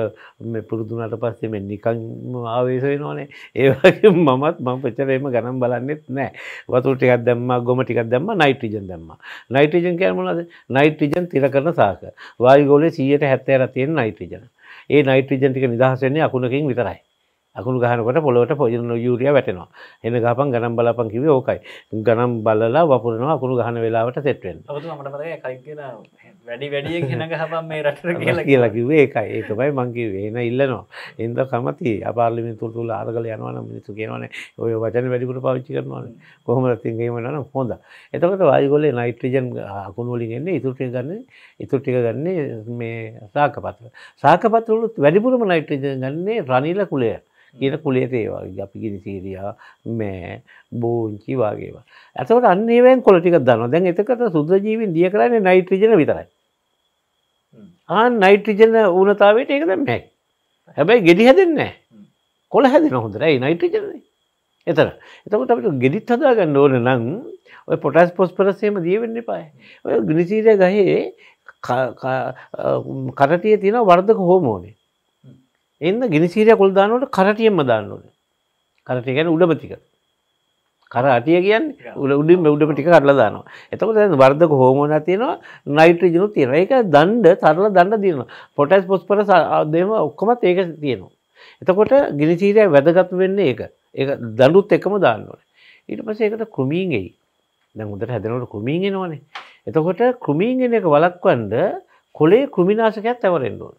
මේ පුරුදුනාට පස්සේ මේ නිකන් ආවේශ වෙනවනේ ඒ වගේ මමත් මම පෙච්චර එහෙම ගණන් බලන්නෙත් නැහැ වතුර ටිකක් දැම්මා ගොම ටිකක් දැම්මා නයිට්‍රජන් දැම්මා නයිට්‍රජන් කියන්නේ මොනවද නයිට්‍රජන් තිර කරන සාක වායු ගෝලයේ 170 තියෙන නයිට්‍රජන් ඒ නයිට්‍රජන් ටික නිදහස් වෙන්නේ අකුණකින් විතරයි අකුණු ගහනකොට පොළොවට පොජන යූරියා වැටෙනවා. එන ගහපන් ගණන් බලපන් කිව්වේ ඕකයි. ගණන් බලලා වපුරනවා අකුණු ගහන වෙලාවට සෙට් වෙන්න. ඔබතුමා මට මතකයි කයික් වැඩි වැඩිය ගෙනගහපම් මේ රට කියලා කියලා කිව්වේ ඒකයි ඒකමයි මංගේ වෙන ඉල්ලනවා එන්ද කමති අපාර්ලිමින්තුල් තුල අරගල යනවා නම් මිනිස්සු කියනවනේ ඔය වචන වැඩිපුර පාවිච්චි කරනවානේ කොහොමද තින් ගේම නනම් හොඳ එතකොට වායුගොල්ලේ නයිට්‍රජන් අකුණු වලින් එන්නේ ඉතුරු ටික ගන්න ඉතුරු ටික ගන්න මේ සාකපත්‍ර සාකපත්‍ර වල වැඩිපුරම නයිට්‍රජන් ගන්නේ රනිල කුලය කියන කුලේට ඒවාගේ අපි ගිනි සීරියා මෑ බෝංචි වගේවා. ඇතවට අන්නේවයෙන් කොලටික දන්න දැන් එතකට සුද්‍රජීවින් දිය කරන්නේ නයිට්‍රජන විතරයි. ආ නයිට්‍රජන ඌනතාවට ඒක දැන් නැහැ. හැබැයි ගෙඩි හැදෙන්නේ නැහැ. කොළ හැදෙන හොඳට ඒ නයිට්‍රජනේ. එතන. එතකොට අපිට ගෙඩිත් හදාගන්න ඕන නම් ඔය පොටස් පොස්පරස් එහෙම දිය වෙන්න එපායි. ඔය ගිනි සීරියා ගහේ කරටියේ තියෙන වර්ධක හෝමෝනේ. එන්න ගිනිසිීරය කොල් දානට කරටියම දාන්නන කරට ගැන උඩම ටික කර අටිය කියන් උල උඩින් උඩම ටික කරලා දානවා එතකට වර්ධක හෝමෝන තියෙනවා නයිට ජනු තියෙන ඒක දන්ඩ තරල දන්න තියෙන පොටස් පොස් පර අදම ඔක්කොමත් ඒක තියෙනවා එතකොට ගිනිසිීරය වැදගත් වෙන්න ඒක ඒ දඩුත් එකම දාන්නවන ඊට පස ඒකට කුමීන්ගෙයි දැ මුදට හැදනට කුමීගෙනවානේ එතකොට කුමීගෙන එක වලක්වන්ඩ කොලේ කුමිනාශකයක් තැවරෙන්ඩුවන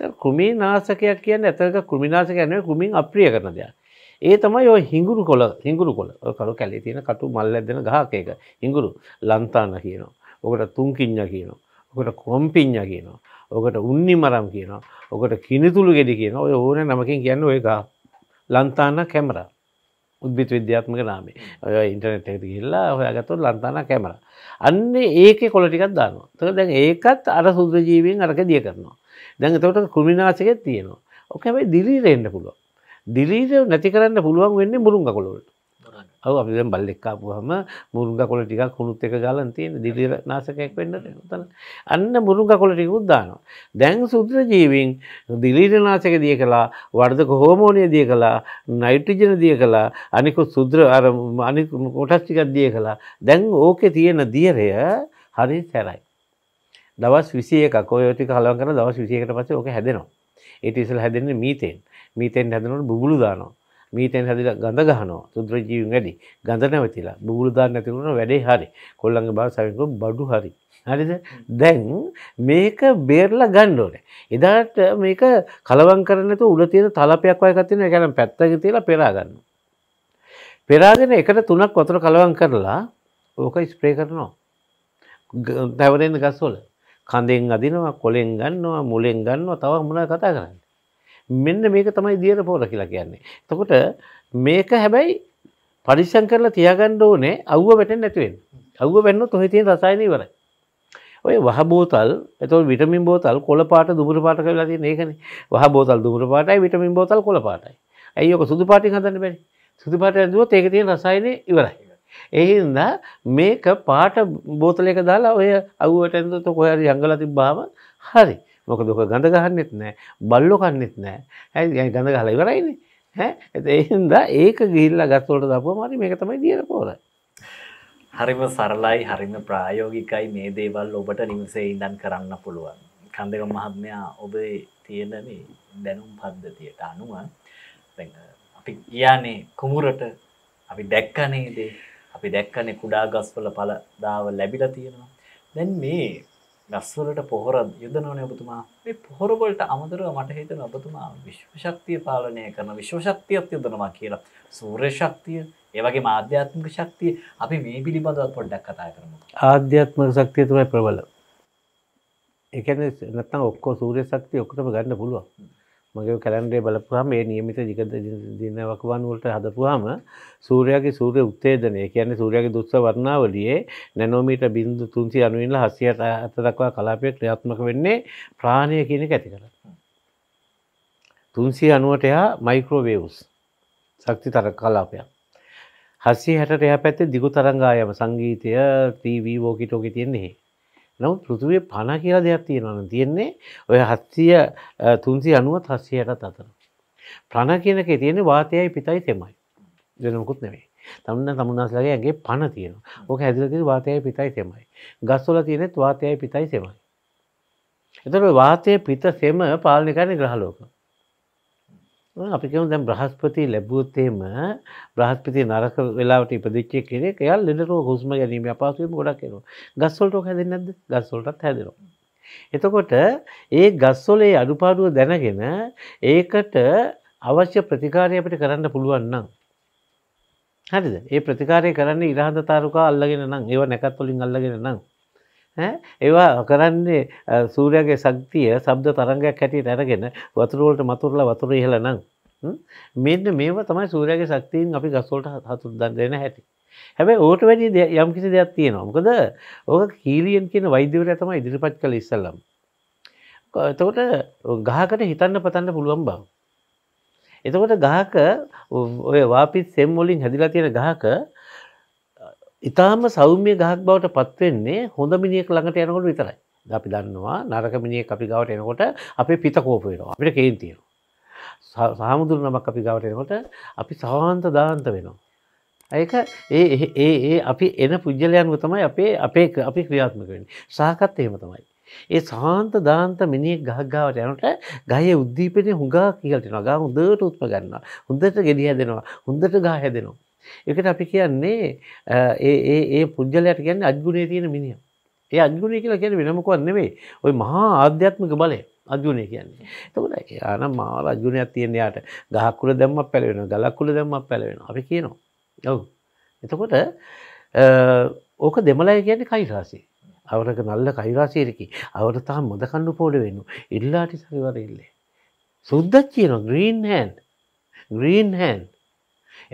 කෘමී නාසකයක් කියන්න ඇතක කෘමිනාසක යන කෘමින් අප්‍රිය කරන දෙයක් ඒ තමයි ඔය හිංගුරු කොල හිංගුරු කොල කළු කැලේ තියෙන කටු මල් ඇදෙන ගහක එක හිංගුරු ලන්තාන්න කියනවා ඔකට තුන්කින්ඥ කියනවා ඔකට කොම්පිං්ඥ කියනවා ඔකට උන්නි මරම් කියනවා ඔකට කිනිතුළු ගෙඩි කියන ඔය ඕන නමකින් කියන්න ඔය ගා ලන්තාන්න කැමර උද්බිත් විද්‍යාත්මක නාමේ ඔය ඉන්ටනෙට් ඇති කියල්ලා හොයාගත්තුත් ලන්තාන කැමර අන්න ඒක කොලටිකක් දානවා තක දැන් ඒකත් අර සුද්‍රජීවීෙන් අරක දිය කරනවා දැන් එතවට කුමිනාසකෙත් තියෙනවා ඕක හැබයි දිලීරෙන්න්න පුළුව දිලීරය නැති කරන්න පුළුවන් වෙන්නේ මුරුන්ග කොළොට ඔව අපි බල්ලෙක්කාපුහම මුරුන්ග කොල ටිකක් හුණුත් එක ගලන් තියෙන දිලිර නාසකයක් වෙන්න තන අන්න මුරුන්ග කොලටික උද්දානවා. දැන් සුද්‍ර ජීවින් දිලීර නාසක දිය කලා වර්ධක හෝමෝනය දිය කලා නයිට්‍රජන දිය කලා අනිකු සුද්‍ර අර අනි කොටස්ටිකක් දිය කලා දැන් ඕකෙ තියෙන දියරය හරි සැරයි. දවස් විසියක කෝයෝතික හලවන් කරන දවස් විසියකට පස්සේ ඕක හැදෙනවා. ඒට ඉස්සෙල් හැදෙන්නේ මීතෙන්. මීතෙන් හැදෙනකොට බුබුලු දානවා. මීතෙන් හැදිලා ගඳ ගහනවා. සුද්‍ර ජීවීන් වැඩි. ගඳ නැවතිලා. බුබුලු දාන්න නැති වුණා වැඩේ හරි. කොල්ලන්ගේ භාෂාවෙන් බඩු හරි. හරිද? දැන් මේක බේරලා ගන්න ඕනේ. එදාට මේක කලවම් කරන්නේ නැතුව උල තියෙන තලපයක් වගේ එකක් තියෙනවා. ඒ කියන්නේ පැත්තක තියලා පෙරා ගන්නවා. පෙරාගෙන එකට තුනක් වතුර කලවම් කරලා ඕක ස්ප්‍රේ කරනවා. දැවරෙන ගස්වල. කඳෙන් අදිනවා කොලෙන් ගන්නවා මුලෙන් ගන්නවා තව මුණ කතා කරන්න. මෙන්න මේක තමයි දියර පෝල කියලා කියන්නේ. තකොට මේක හැබැයි පරිසං කරලා තියාගන්න ඕනේ අව්ව වැටෙන් නැතිවෙන් අව්ව වැන්නොත් ඔහේ තියෙන රසායන ඉවරයි. ඔය වහ බෝතල් එතකොට විටමින් බෝතල් කොළ පාට දුඹුරු පාට කරලා තියෙන ඒකනේ. වහ බෝතල් දුඹුරු පාටයි විටමින් බෝතල් කොළ පාටයි. ඇයි ඔක සුදු පාටින් හදන්න බැරි? සුදු පාට ඇඳුවොත් ඒක තියෙන රසායනේ ඉවරයි. එහින්දා මේක පාට බෝතලයක දාලා ඔය අවුවට ඇඳත කොහරි යංගල තිබ්බාම හරි මොක දොක ගඳ ගහන්නෙත් නෑ බල්ලො කන්නෙත් නෑ ඇයි ගඳ ගහලා ඉවරයිනේ හැ ඇත එහින්දා ඒක ගිල්ලා ගස්වලට දපුව මරි මේක තමයි දියර පෝරයි හරිම සරලයි හරිම ප්‍රායෝගිකයි මේ දේවල් ඔබට නිවසේ ඉඳන් කරන්න පුළුවන්. කන්දක මහත්මයා ඔබේ තියෙන මේ දැනුම් පද්ධතියට අනුව අපි කියන්නේ කුමුරට අපි දැක්කනේදේ අපි දැක්කනේ කුඩා ගස්වල පලදාව ලැබිලා තියෙනවා. දැන් මේ ගස්වලට පොහොර යුදනවනය ඔබතුමා මේ පොහොරවලට අමදරුව මට හිතන ඔබතුමා විශ්වශක්තිය පාලනය කරන විශ්වශක්තියක් යුදනවා කියලා සූර්ය ශක්තිය ඒවගේ මාධ්‍යාත්මක ශක්තිය අපි මේ පිළිබඳව පොඩ්ඩක් කතා කරමු ආධ්‍යාත්මක ශක්තිය තුළයි ප්‍රබල එකන නැත්තම් ඔක්කෝ සූර්ය ශක්තිය ඔක්කටම ගන්න පුළුවන් මගේ කැලන්ඩේ බලපුහම ඒ නියමිත ජිකත දිනවකවන් වලට හදපුහම සූරයාගේ සූරය උත්තේදනය කියන්නේ සූරයාගේ දුත්ස වරණාවලියේ නැනෝමීට බින්දු තුන්සි අනුවෙන්ල හසියට ඇත දක්වා කලාපය ක්‍රියාත්මක වෙන්නේ ප්‍රාණය කියන එක ඇති කර. තුන්සි අනුවට එයා මයිකෝවේවස් සක්ති තර කලාපයක්. හස්සේ හැට එයා පැත්තේ දිගු තරංගායම සංගීතය ටීවී ෝකිටෝකි තියෙන්නේ නමුත් පෘතිවේ පණ කියලා දෙයක් තියෙනවන තියෙන්නේ ඔය හත්සිය තුන්සි අනුවත් හස්සියටත් අතර. ප්‍රණ කියනක තියෙන වාතයයි පිතයි තෙමයි දෙනකුත් නෙවේ තමුන්න තමුණස්ලගේ ඇගේ පණ තියෙන ඕක හැදිලති වාතයයි පිතයි තෙමයි ගස්වල තියෙනෙත් වාතයයි පිතයි තෙමයි. එතට වාතය පිත සෙම පාලනකරන ග්‍රහලෝක. අපිකම දැම් බ්‍රහස්පති ලැබූත්තේම බ්‍රහස්පති නරක වෙලාට ඉපදිච්චේ කෙනෙ එයා ලෙඩරෝ හුස්ම ගැනීම අපාසුවම ගොඩක් කෙනවා ගස්සොල්ටෝ හැදෙන නැද ගස්සොල්ටත් හැදෙනවා. එතකොට ඒ ගස්සොලේ අඩුපාඩුව දැනගෙන ඒකට අවශ්‍ය ප්‍රතිකාරය අපිට කරන්න පුළුවන්නම්. හරිද ඒ ප්‍රතිකාරය කරන්න ඉරහඳ තාරුකා අල්ලගෙන නම් ඒව නැකත් වොලින් අල්ලගෙන නම් ඒවා කරන්නේ සූරයාගේ සක්තිය සබ්ද තරංගයක් හැටියට ඇරගෙන වතුරුවලට මතුරලා වතුර ඉහල නම් මෙන්න මේම තමයි සූරයාගේ සක්තියෙන් අපි ගස්වලට හතුර දන් දෙන හැටි. හැබැයි ඕට වැඩි යම් කිසි දෙයක් තියෙනවා. මොකද ඕක කීලියන් කියන වෛද්‍යවරයා තමයි ඉදිරිපත් කළ ඉස්සල්ලාම. එතකොට ගහකට හිතන්න පතන්න පුළුවන් බව. එතකොට ගහක ඔය වාපිත් සෙම් වලින් හැදිලා තියෙන ගහක ඉතාම සෞම්‍ය ගහක් බවට පත්වෙන්නේ හොඳ මිනිියක් ළඟට යනකොට විතරයි අපි දන්නවා නරක මිනිියක් අපි ගවට එනකොට අපේ පිතකෝපයනවා අපිට කේන්තියෙන සාමුදුර නමක් අපි ගවට එනකොට අපි සවහන්ත දාන්ත වෙනවා ඒක ඒ ඒ අපි එන පුද්ගලයන්ව තමයි අපේ අපේ අපි ක්‍රියාත්මකවෙන්න සාකත් එහෙම තමයි. ඒ සාන්ත දාන්ත මිනිෙක් ගහගාවට යනට ගය උද්දීපනය හුඟා කියලට නගා හොඳට උත්ප ගන්න හොඳට ගෙඩිය දෙෙනවා හොඳට ගා හැදෙනවා. එකට අපි කියන්නේ ඒ පුද්ගලයට කියන්න අත්ගුණේ තියෙන මිනිිය ඒ අත්ගුණය කියලා කියන වෙනමකුවත් නෙවෙේ ඔය මහා අධ්‍යාත්මක බලය අජුනය කියන්නේ තකට යන මාර අජුනයක් තියෙන්යාට ගහක්කුල දැම්ම පැලවෙන ගලක්කුල දැම්ම පැලවෙන අපි කියනවා ඔව එතකොට ඕක දෙමලයි කියන්නේ කයිරාසි අවරක නල්ල කයිරාසේරකි අවර තා මොද කණ්ඩු පෝඩ වෙන්නු ඉල්ලාටි සකිවර ඉල්ලේ සුද්දත් කියන ග්‍රීන් හැන් ග්‍රීන් හැන්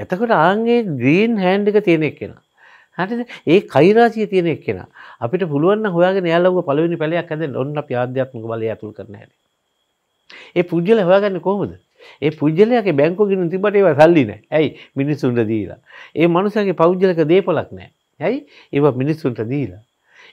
එතකට ආන්ගේ ග්‍රීන් හැන්ඩ් එක තියෙනෙක් කෙන. හට ඒ කයිරාශය තියෙනෙක් කෙන අපිට පුළුවන් හොයාගෙන යාලව පලවෙනි පැලයක් ඇද ඔන්න ප්‍යාධ්‍යාත්මක බල ඇතුල් කරන හැට. ඒ පුද්ගල හොයාගන්න කොහොමද. ඒ පුද්ගලයාගේ බැංකෝ ගෙනු තිබටව සල්ලින ඇයි මිනිස්සුන්ට දීලා. ඒ මනුසගේ පෞද්ගලක දේපලක් නෑ ඇයි ඒව මිනිස්සුන්ට දීලා.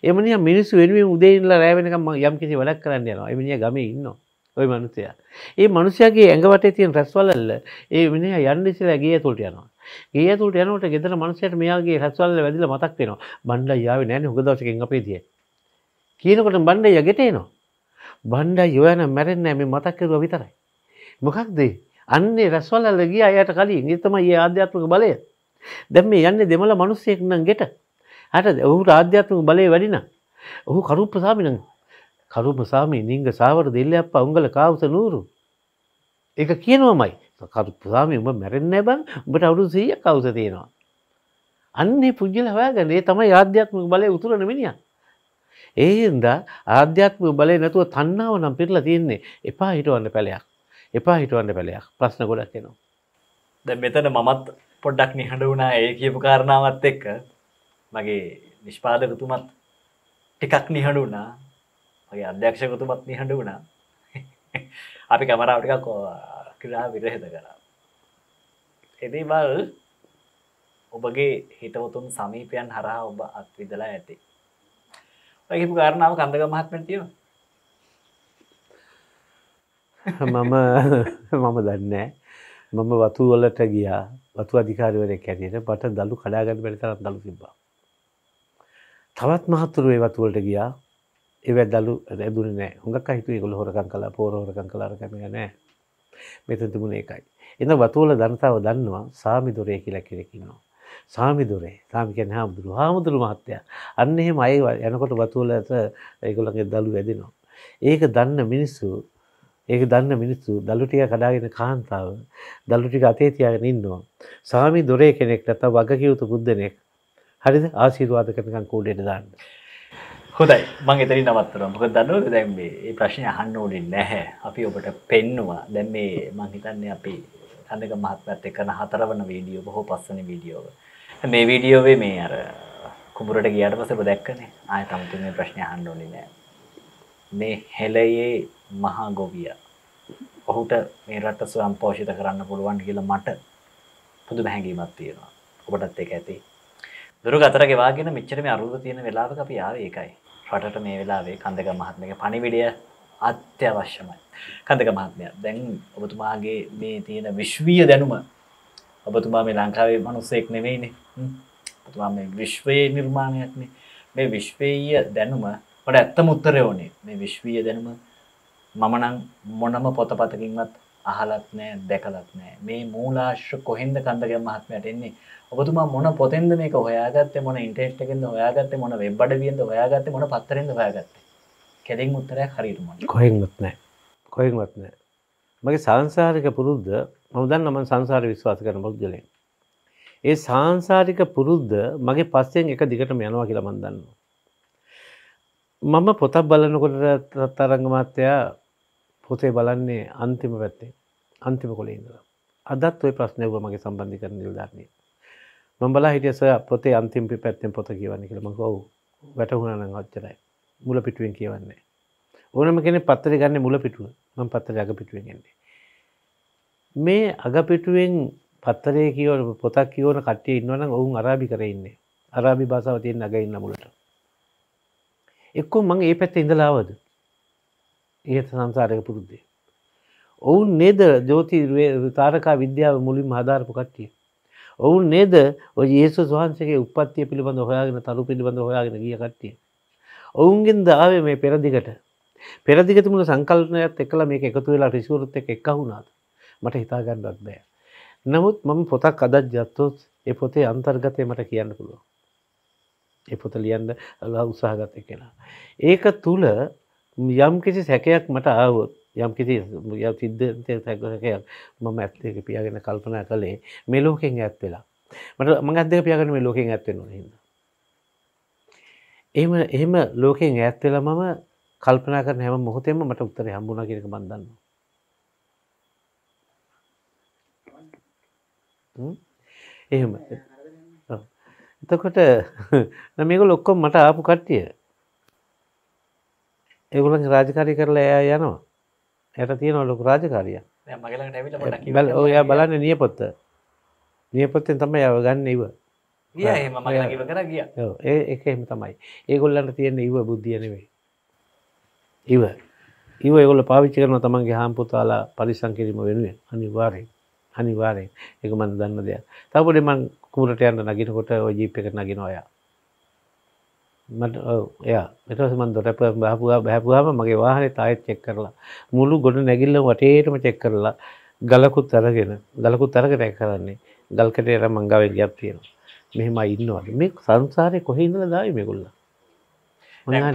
එමනි මිනිස්සු වෙනුවෙන් උදේල්ලා රෑවෙනකම යම් කිසි වැඩක් කරන්න යනවා එමනිිය ගම ඉන්නවා. ඔය මනුසයා. ඒ මනුසයාගේ ඇඟවටේ තියෙන රැස්වලල්ල ඒ මිනිහා යන්න ඉස්සෙල්ලා ගේ ඇතුළට යනවා. ගේ ඇතුළට යනකොට ගෙදර මනුස්සයාට මෙයාගේ රැස්වලල්ල වැදිලා මතක් වෙනවා. බණ්ඩයි යාවේ නැන්නේ හොග දවසකින් අපේ දිහේ. කියනකොට බණ්ඩයි යගෙට එනවා. බණ්ඩයි යෝයන මැරෙන්නේ මේ මතක් කරුවා විතරයි. මොකක්ද අන්නේ රැස්වලල්ල ගියා එයාට කලින්. ඒ තමයි ඒ ආධ්‍යාත්මික බලය. දැන් මේ යන්නේ දෙමළ මිනිස්සෙක් නම් ගෙට. හරිද? ඔහුට ආධ්‍යාත්මික බලය වැඩි නම් ඔහු කරුප්ප සාමිනන් கரும சாமி நீங்கள் சாவறது இல்லையப்பா உங்களை காவச நூறு එක කියනවමයි කරුපුසාමි උඹ මැරෙන්න බං උඹට අවුරු සීය කවුස තියෙනවා. අන්නේ පුද්ගල හොයාගන්නේ තමයි ආධ්‍යාත්මික බලය උතුරන මිනිිය. ඒහින්ද ආධ්‍යාත්මික බලය නැතුව තන්නාව නම් පිරලා තියෙන්නේ එපා හිටවන්න පැලයක් එපා හිටවන්න පැලයක් ප්‍රශ්න ගොඩක් එනවා. ද මෙතන මමත් පොඩ්ඩක් නිහඬ වුණා ඒ කියපු කාරණාවත් එක්ක මගේ නිෂ්පාදකතුමත් ටිකක් නිහඬුනා මගේ අධ්‍යක්ෂකතුමත් නිහඬ වුණා අපි කැමරාවටික කෝ ක්‍රා විරහෙද කරා එදී බල් ඔබගේ හිතවතුන් සමීපයන් හරහා ඔබ අත්විදලා ඇති ඔයහිපු කාරණාව කන්දග මහත්මටිය මම මම දන්නේ මම වතු වලට ගියා වතු අධිකාරවරය කැරියට පට දළු කඩාගන්න බැරිතරත් දළු තිබ්බා තවත් මහත්තුරුවේ වතුවලට ගියා එවැදලු රැදුන නෑ හුඟක් අහිතුව ගොල හොරකං කලා පෝරහොරකං කලාරකමය නෑ මෙතන තිබුණ එකයි. එන්න වතුවල ධනතාව දන්නවා සාමි දොරය කියලා කෙරෙකින්නවා. සාමිදුරේ සාමිකැන හාමුදුරු හාමුදුරු මහත්තය අන්න එහෙම අය යනකොට වතුවල ඇත ඒගොලගේ දළු වැදිනවා. ඒක දන්න මිනිස්සු ඒක දන්න මිනිස්සු දළුටිය කඩාගෙන කාන්තාව දළුටික අතේ තියාගෙන ඉන්නවා. සාමි දොරේ කෙනෙක් නැත වගකියුතු පුද්දනෙක් හරිද ආශීර්වාද කරනකම් කූඩෙට දාන්න. හොදයි මං එතරි නවත්තර මොක දන්නවද දැන් මේ ප්‍රශ්නය අහන්න ඕනේ නැහැ අපි ඔබට පෙන්නවා දැන් මේ මං හිතන්නේ අපි අන්නක මහත්මත් එක්ක හතරවන වීඩියෝ බොහෝ පස්සන වීඩියෝව මේ වීඩියෝවේ මේ අර කුඹරට ගියාට පස්සේ ඔබ දැක්කනේ ආයෙ තමුතු මේ ප්‍රශ්නේ අහන්න ඕනේ නැහැ මේ හෙළයේ මහා ගොවියා ඔහුට මේ රට ස්වයංපෝෂිත කරන්න පුළුවන් කියලා මට පුදුම හැඟීමක් තියෙනවා ඔබටත් ඒක ඇති දුරගතර ගෙවාගෙන මෙච්චර මේ අරුව තියෙන වෙලාවක අපි ආවේ ඒකයි රටට මේ වෙලාවේ කඳක මහත්මක පණිවිඩිය අත්‍යවශ්‍යමයි. කඳක මහත්මය දැන් ඔබතුමාගේ මේ තියෙන විශ්වීය දැනුම ඔබතුමා මේ ලංකාවේ මනුස්සෙක් නෙවෙයිනේ තුමා මේ විශ්වයේ නිර්මාණයක්නේ මේ විශ්වීය දැනුම පට ඇත්තම උත්තර ඕනේ මේ විශ්වීය දැනුම මමනං මොනම පොතපතකින්වත් අහලත් නෑ දැකලත් නෑ මේ මූලාශ්‍ර කොහෙන්ද කඳගැම් මහත්මයට එන්නේ ඔබතුමා මොන පොතෙන්ද මේක හොයාගත්ත මොන ඉන්ටෙට් එකෙන්ද හොයාගත්ත මොන වෙබ්බඩවියද හොයාගත්ත මොන පත්තරෙන්ද හොයාගත්ත කෙදෙන් උත්තරයක් හරිටුම කොහෙන්වත් නෑ කොහෙන්වත් නෑ මගේ සංසාරික පුරුද්ධ මොදන් නමන් සංසාර විශ්වාස කරන පුද්ගලෙන් ඒ සංසාරික පුරුද්ධ මගේ පස්සෙන් එක දිගටම යනවා කියලා මන් දන්නවා මම පොතක් බලනකොට තරංගමත්තයා පොතේ බලන්නේ අන්තිම පැත්තේ අන්තිම කොළේ ඉඳලා අදත් ඔය ප්‍රශ්නයව මගේ සම්බන්ධි කරන නිල්ධාරණය මම බලා හිටිය සර් පොතේ අන්තිම පැත්තෙන් පොත කියවන්න කියලා මම ඔව් වැටුණා නම් ඔච්චරයි මුල පිටුවෙන් කියවන්නේ ඕනම කෙනෙක් පත්තරේ ගන්න මුල පිටුව මම පත්තරේ අග පිටුවෙන් යන්නේ මේ අග පිටුවෙන් පත්තරේ කියවන පොතක් කියවන කට්ටිය ඉන්නවනම් ඔවුන් අරාබි කරේ ඉන්නේ අරාබි භාෂාව තියෙන අග ඉන්න මුලට එක්කෝ මං ඒ පැත්තේ ඉඳලාවද ඒත් සංසාරයක පුරුද්දේ ඔවුන් නේද ජෝති තාරකා විද්‍යාව මුලින් හදාරපු කට්ටිය ඔවුන් නේද ඔය ඒසු වහන්සගේ උපත්තිය පිළිබඳ හොයාගෙන තරු පිළිබඳ හොයාගෙන ගිය කට්ටිය. ඔවුන්ගෙන් දාව මේ පෙරදිගට පෙරදිගතිමුණ සංකල්නයත් එකල මේ එකතු වෙලා රිසිවරුත් එක එක වුණාද මට හිතාගන්නක් බෑ. නමුත් මම පොතක් අදත් ජත්තොත් එ පොතේ අන්තර්ගතය මට කියන්න පුළුව. එ පොත ලියන්න උසාහගත කෙනා. ඒක තුළ යම් කිසි සැකයක් මට ආවොත් යම් කිසි ය සිද්ධතය සැකසකයක් මම ඇත්තක පියාගෙන කල්පනා කළේ මේ ලෝකෙන් ඇත් වෙලා මට මං අදක පියාගෙන මේ ලෝකෙන් ඇත්තෙන හිද. එම එහෙම ලෝකෙන් ඇත්වෙල මම කල්පනා කරන හැම මොහොතෙම මට උත්තර හම්බුණ කිරක බඳන්න. එහෙම එතකොට මේක ලොක්කොම් මට ආපු කට්ටිය ඒගුලන් රාජකාරි කරලා එයා යනවා යට තියෙන ලොක රාජකාරිය ඔයා බලන්න නියපොත්ත නියපොත්තෙන් තම යව ගන්න ඉව ඒ එක එම තමයි ඒගොල්ලන්ට තියෙන ඉව බුද්ධියනවේ ඉව ඉව ඒගොල පාවිච්චි කරන තමන්ගේ හාම්පුතාලා පරිසං කිරීම වෙනුවෙන් අනිවාරයෙන් අනිවාරයෙන් එක මන් දන්න දෙයක් තවපොඩි මං කුමරට යන්න නගෙනකොට ජීප් එක නගෙන ඔයා මට ය එටස මන් දොට බැපුහ බැපුහම මගේ වාහන තායත් චෙක් කරලා මුළු ගොඩ නැගිල්ල වටේටම චෙක් කරලා ගලකුත් තරගෙන ගලකුත් තරකට ඇක් කරන්නේ ගල්කටේර මංගාවෙල් ගයක් තියෙන මෙහෙම ඉන්නවාට මේ සංසාරය කොහෙඉඳල දායි මෙකුල්ල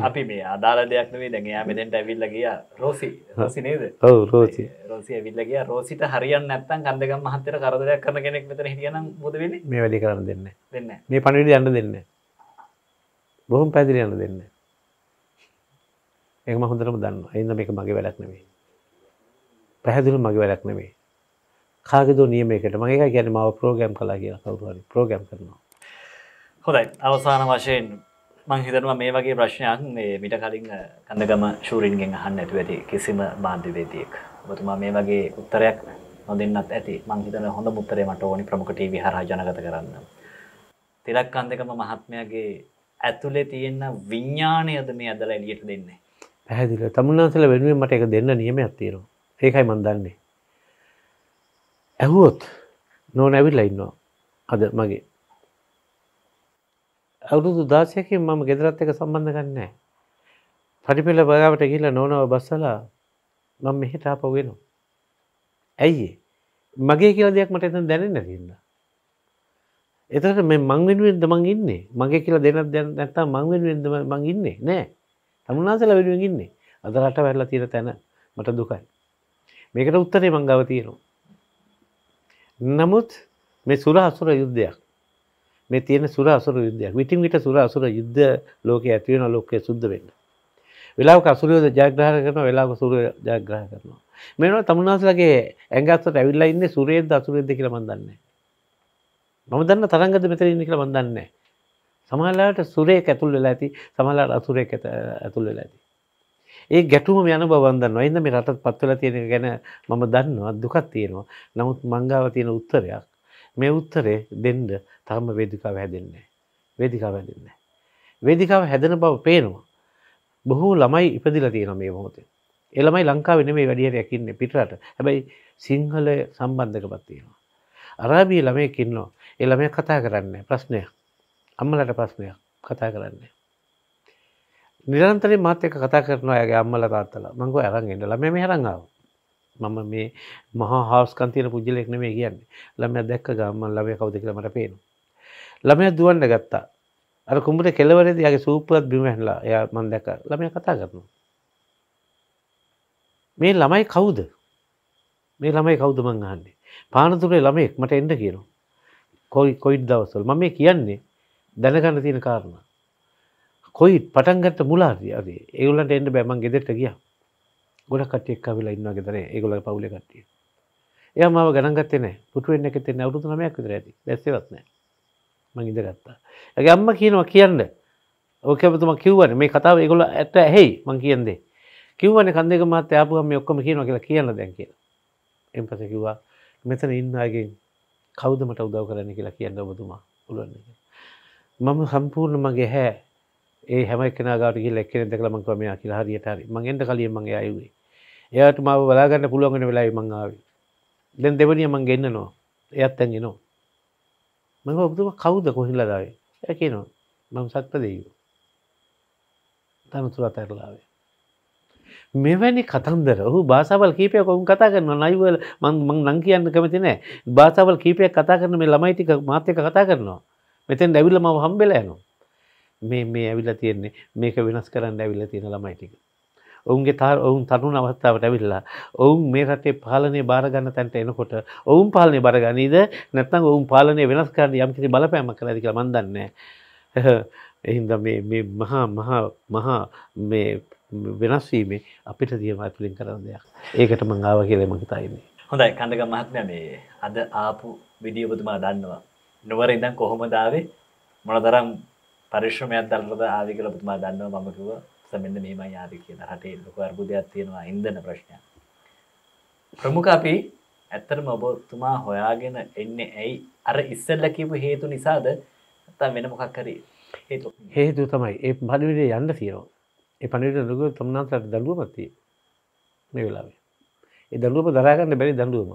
අපි මේ අදාල දෙයක් නේ දැඟයා මෙදෙන්ට ඇවිල්ල ගිය රෝසි රෝසිනේද ඔව රෝසි රෝසි ඇවිල්ල ගිය රෝසිට හරියන් නැත්තන් කන්දගම් මහත්තර කරදරයක් කරන කෙනෙක් මෙතර හිටියනම් බොදවෙන්නේ මේ වැඩි කරන්න දෙන්න දෙන්න මේ පණවිඩි යන්න දෙන්නේ බොහොම පැදිලි යන්න දෙන්න. ඒක මම හොඳටම දන්නවා. එහෙනම් මේක මගේ වැඩක් නෙමෙයි. පැහැදිලිව මගේ වැඩක් නෙමෙයි. කාගේදෝ නියමයකට මම ඒක කියන්නේ මාව ප්‍රෝග්‍රෑම් කළා කියලා කවුරු හරි ප්‍රෝග්‍රෑම් කරනවා. හොඳයි. අවසාන වශයෙන් මං හිතනවා මේ වගේ ප්‍රශ්නයක් මේ මිට කලින් කඳගම ශූරින්ගෙන් අහන්න ඇතු ඇති කිසිම බාන්ධිවේදියෙක්. ඔබතුමා මේ වගේ උත්තරයක් නොදෙන්නත් ඇති මං හිතන හොඳ උත්තරේ මට ඕනි ප්‍රමුඛ ටීවී හරහා ජනගත කරන්න. තිලක් කන්දකම මහත්මයාගේ ඇතුලේ තියෙන විඤ්ඥානයද මේ ඇදල එලියට දෙන්නේ. පැහැදිල තමුන්නාසල වෙනුවෙන් මට එක දෙන්න නියම ඇත්තේරු ඒකයි මන්දන්නේ. ඇහුවොත් නෝ නැවිල්ල ඉන්නවා අද මගේ. ඇවුරුදු දාශයකින් මම ගෙදරත් එක සම්බන්ධ ගන්නෑ. පටිපෙල බගාවට ගිල්ල නොනව බස්සලා මං මෙහෙට ආපවෙනවා. ඇයිඒ මගේ කියල දෙයක් මට එතන් දැනෙන්න තින්න. එතට මේ මං වෙනුවෙන්ද මං ඉන්නේ මගේ කියලා දෙනත් දැන් නැත්තා මං වෙනුවෙන්ද මං ඉන්නේ නෑ තමුණනාසල වෙනුවෙන් ඉන්නේ අද රට වැල්ලා තියෙන තැන මට දුකයි මේකට උත්තරේ මංගව තියෙනවා නමුත් මේ සුර අසුර යුද්ධයක් මේ තියෙන සුර අසුර යුද්ධයක් විටින් විට සුර අසුර යුද්ධ ලෝකයේ ඇතිවෙන ලෝකයේ සුද්ධ වෙන්න වෙලාවක අසුරයෝද ජයග්‍රහ කරනවා වෙලාවක සූර්ය ජයග්‍රහ කරනවා මේනවා තමුන්නාසලගේ ඇඟස්සට ඇවිල්ලා ඉන්නේ සූර්යයේද අසුරයේද කියලා මම දන්නේ නැහැ මම දන්න තරංගද මෙතර ඉන්න කියලා මම දන්නේ සමහරලාට සුරේක ඇතුල් වෙලා ඇති සමහරලාට අසුරේක ඇතුල් වෙලා ඇති ඒ ගැටුම යන බව මම දන්නවා එහෙනම් මේ රටත් පත් වෙලා තියෙන එක ගැන මම දන්නවා දුකක් තියෙනවා නමුත් මංගාව තියෙන උත්තරයක් මේ උත්තරේ දෙන්න තරම වේදිකාව හැදෙන්නේ නැහැ වේදිකාව හැදෙන්නේ නැහැ වේදිකාව හැදෙන බව පේනවා බොහෝ ළමයි ඉපදිලා තියෙනවා මේ මොහොතේ එළමයි ලංකාව නෙමේ වැඩියට යකින්නේ පිටරට හැබැයි සිංහල සම්බන්ධකමත් තියෙනවා. අරාබිය ළමයෙක් ඉන්නවා එළමය කතා කරන්නේ ප්‍රශ්නය අම්මලට ප්‍රශ්නයක් කතා කරන්නේ. නිරන්තර මාත එක කතා කරනවා ඇගේ අම්මල තාත්තල මංගෝ ඇරන් එන්න ලම මේ හරඟාව මම මේ මහා හාස්කන්තියන පුද්ජලෙක් නෙමේ කියන්නේ ළමය දැක්ක ගම්මන් ලබය කවද කියල මට පේනු. ළමය දුවන්න ගත්තා අර කුඹට කෙලවරද යාගේ සූපත් බිමහලා එය මන් දැක ළමය කතා කරනු. මේ ළමයි කවුද මේ ළමයි කවුද මං අහන්නේ පානතුරේ ළමයෙක් මට එන්ඩ කියනවා කොයි කොයිඩ් දවසල් මම මේ කියන්නේ දැනගන්න තියෙන කාරණ. කොයි පටන්ගත්ත මුලාදී අද ඒගුලන්ට එන්න බෑමන් ගෙදෙට ගිය ගොඩ කටියක් කවෙලා ඉන්න ගෙතර ඒගොල පවුල කටිය එය මාව ගනගත්තන පුටුවෙන් එකතෙ අවුරුතු නමයක් විතර ඇති දැස්සවත්නෑ මං ඉඳ ගත්තා. ඇගේ අම්ම කියනවා කියන්න ඕකැපතුම කිව්වන මේ කතාව ඒගොල ඇත්ත ඇහෙයි මං කියන්දේ කිව්වන කන්දෙක මාත යාපුහම ඔක්කම කියනවා කියලා කියන්න දැන් කියලා එම් පස කිව්වා මෙතන ඉන්නගෙන් කෞදමට උදව් කරන්න කියලා කියන්න ඔබතුමා පුළුවන් මම සම්පූර්ණ මගේ හැ ඒ හැම කෙනගට කියල එක්කෙන දෙකල මංකව මෙයා කියලා හරියට හරි මං එන්ට කලිය මගේ අයුවේ එයාට මාව බලාගන්න පුළුවන්ගෙන වෙලායි මංආාව දැන් දෙවනිය මං ගන්න නවා එයත් ඇැගෙන මං ඔබතුම කවුද කොහිල්ලදාවේ ඇකනවා මම සත්පදයෝ තනතුර අතැරලාවේ මෙවැනි කතන්දර හු භාසාවල් කීපයක් ඔවුන් කතා කරන නයිවල් මං නං කියන්න කැමති නෑ භාසාවල් කීපයක් කතා කරන මේ ළමයිටික මාත්‍යක කතා කරනවා මෙතෙන් ඇවිල්ල මම හම්බෙලා යනවා මේ මේ ඇවිල්ලා තියෙන්නේ මේක වෙනස් කරන්න ඇවිල්ලා තියෙන ළමයිටික ඔවුන්ගේ තා ඔවුන් තරුණ අවස්ථාවට ඇවිල්ලා ඔවුන් මේ රටේ පාලනය බාරගන්න තැන්ට එනකොට ඔවුන් පාලනය බරගනීද නැත්නම් ඔවුන් පාලනය වෙනස් කරන්න යම්කිසි බලපෑමක් කළාද කියලා මන් දන්නේ එහින්ද මේ මහා මහා මහා මේ වෙනස්වීමේ අපිට දියම ඇතුලින් කරන දෙයක් ඒකට මංආාව කියල මහිතයින්නේ හොඳයි කඳග මහත්න මේ අද ආපු විඩියබතුමා දන්නවා නොවර ඉදන් කොහොමදාවේ මොනතරම් පරිශ්‍රමයක් දල්ලද ආවිකලපතුමා දන්නවා මමකිව සමෙන්න්න මේම යාද කියන හටේ ලොක අර්බුදයක් තියෙනවා ඉන්දන ප්‍රශ්නය ප්‍රමුඛ අපි ඇත්තරම ඔබතුමා හොයාගෙන එන්නේ ඇයි අර ඉස්සල්ල කිපු හේතු නිසාද ඇතා වෙන මොකක් කරේ හේතු හේතු තමයි ඒ බඩවිට යන්න තියෙනවා ඒ පණිට ලොක තමන්තරට දඩුවමක් තිය මේ වෙලාවේ ඒ දඩුවම දරාගන්න බැරි දඩුවම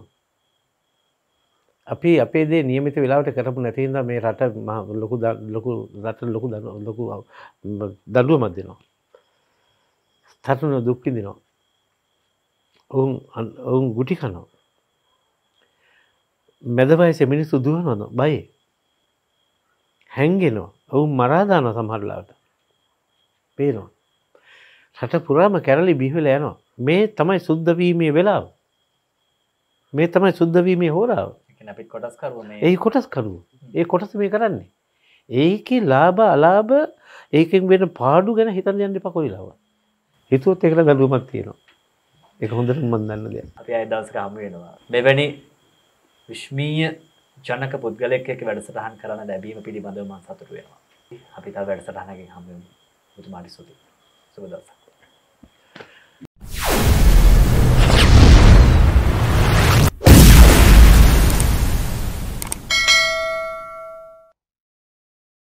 අපි අපේ දේ නියමිත වෙලාවට කරපු නැතින්ද මේ රට ලොකු ලොකු රට ලොකු ලොකු දඩුවමක් දෙනවා තටන දුක්කි දෙනවා ඔවුන් ඔවුන් ගුටි කනවා මැදවයි සෙමිනිස්සු දුවනොද බයි හැන්ගෙනවා ඔවුන් මරාදාන සමහරලාට පේනවා රට පුරාම කැරලි බිහිවෙල යනවා මේ තමයි සුද්ධවීමේ වෙලාව මේ තමයි සුද්ධවීමේ හෝරාව ඒ කොටස් කරුව ඒ කොටස මේ කරන්නේ ඒකේ ලාබ අලාබ ඒකෙන් වෙන පාඩු ගැන හිතන් යන්න පකොලිලාව හිතුවත් එකට ගැලුවමක් තියෙනවා එක හොඳට මන්දන්න දෙ අපි අදස් හම වෙනවා මෙවැනි විශ්මීය ජනක පුද්ගලෙක් එක වැඩසටහන් කරන්න ලැබීම පිළිබඳව මන් සතුටු වෙනවා අපි තා වැඩසටහනකින් හම තුමාට සුති සුබදස්සා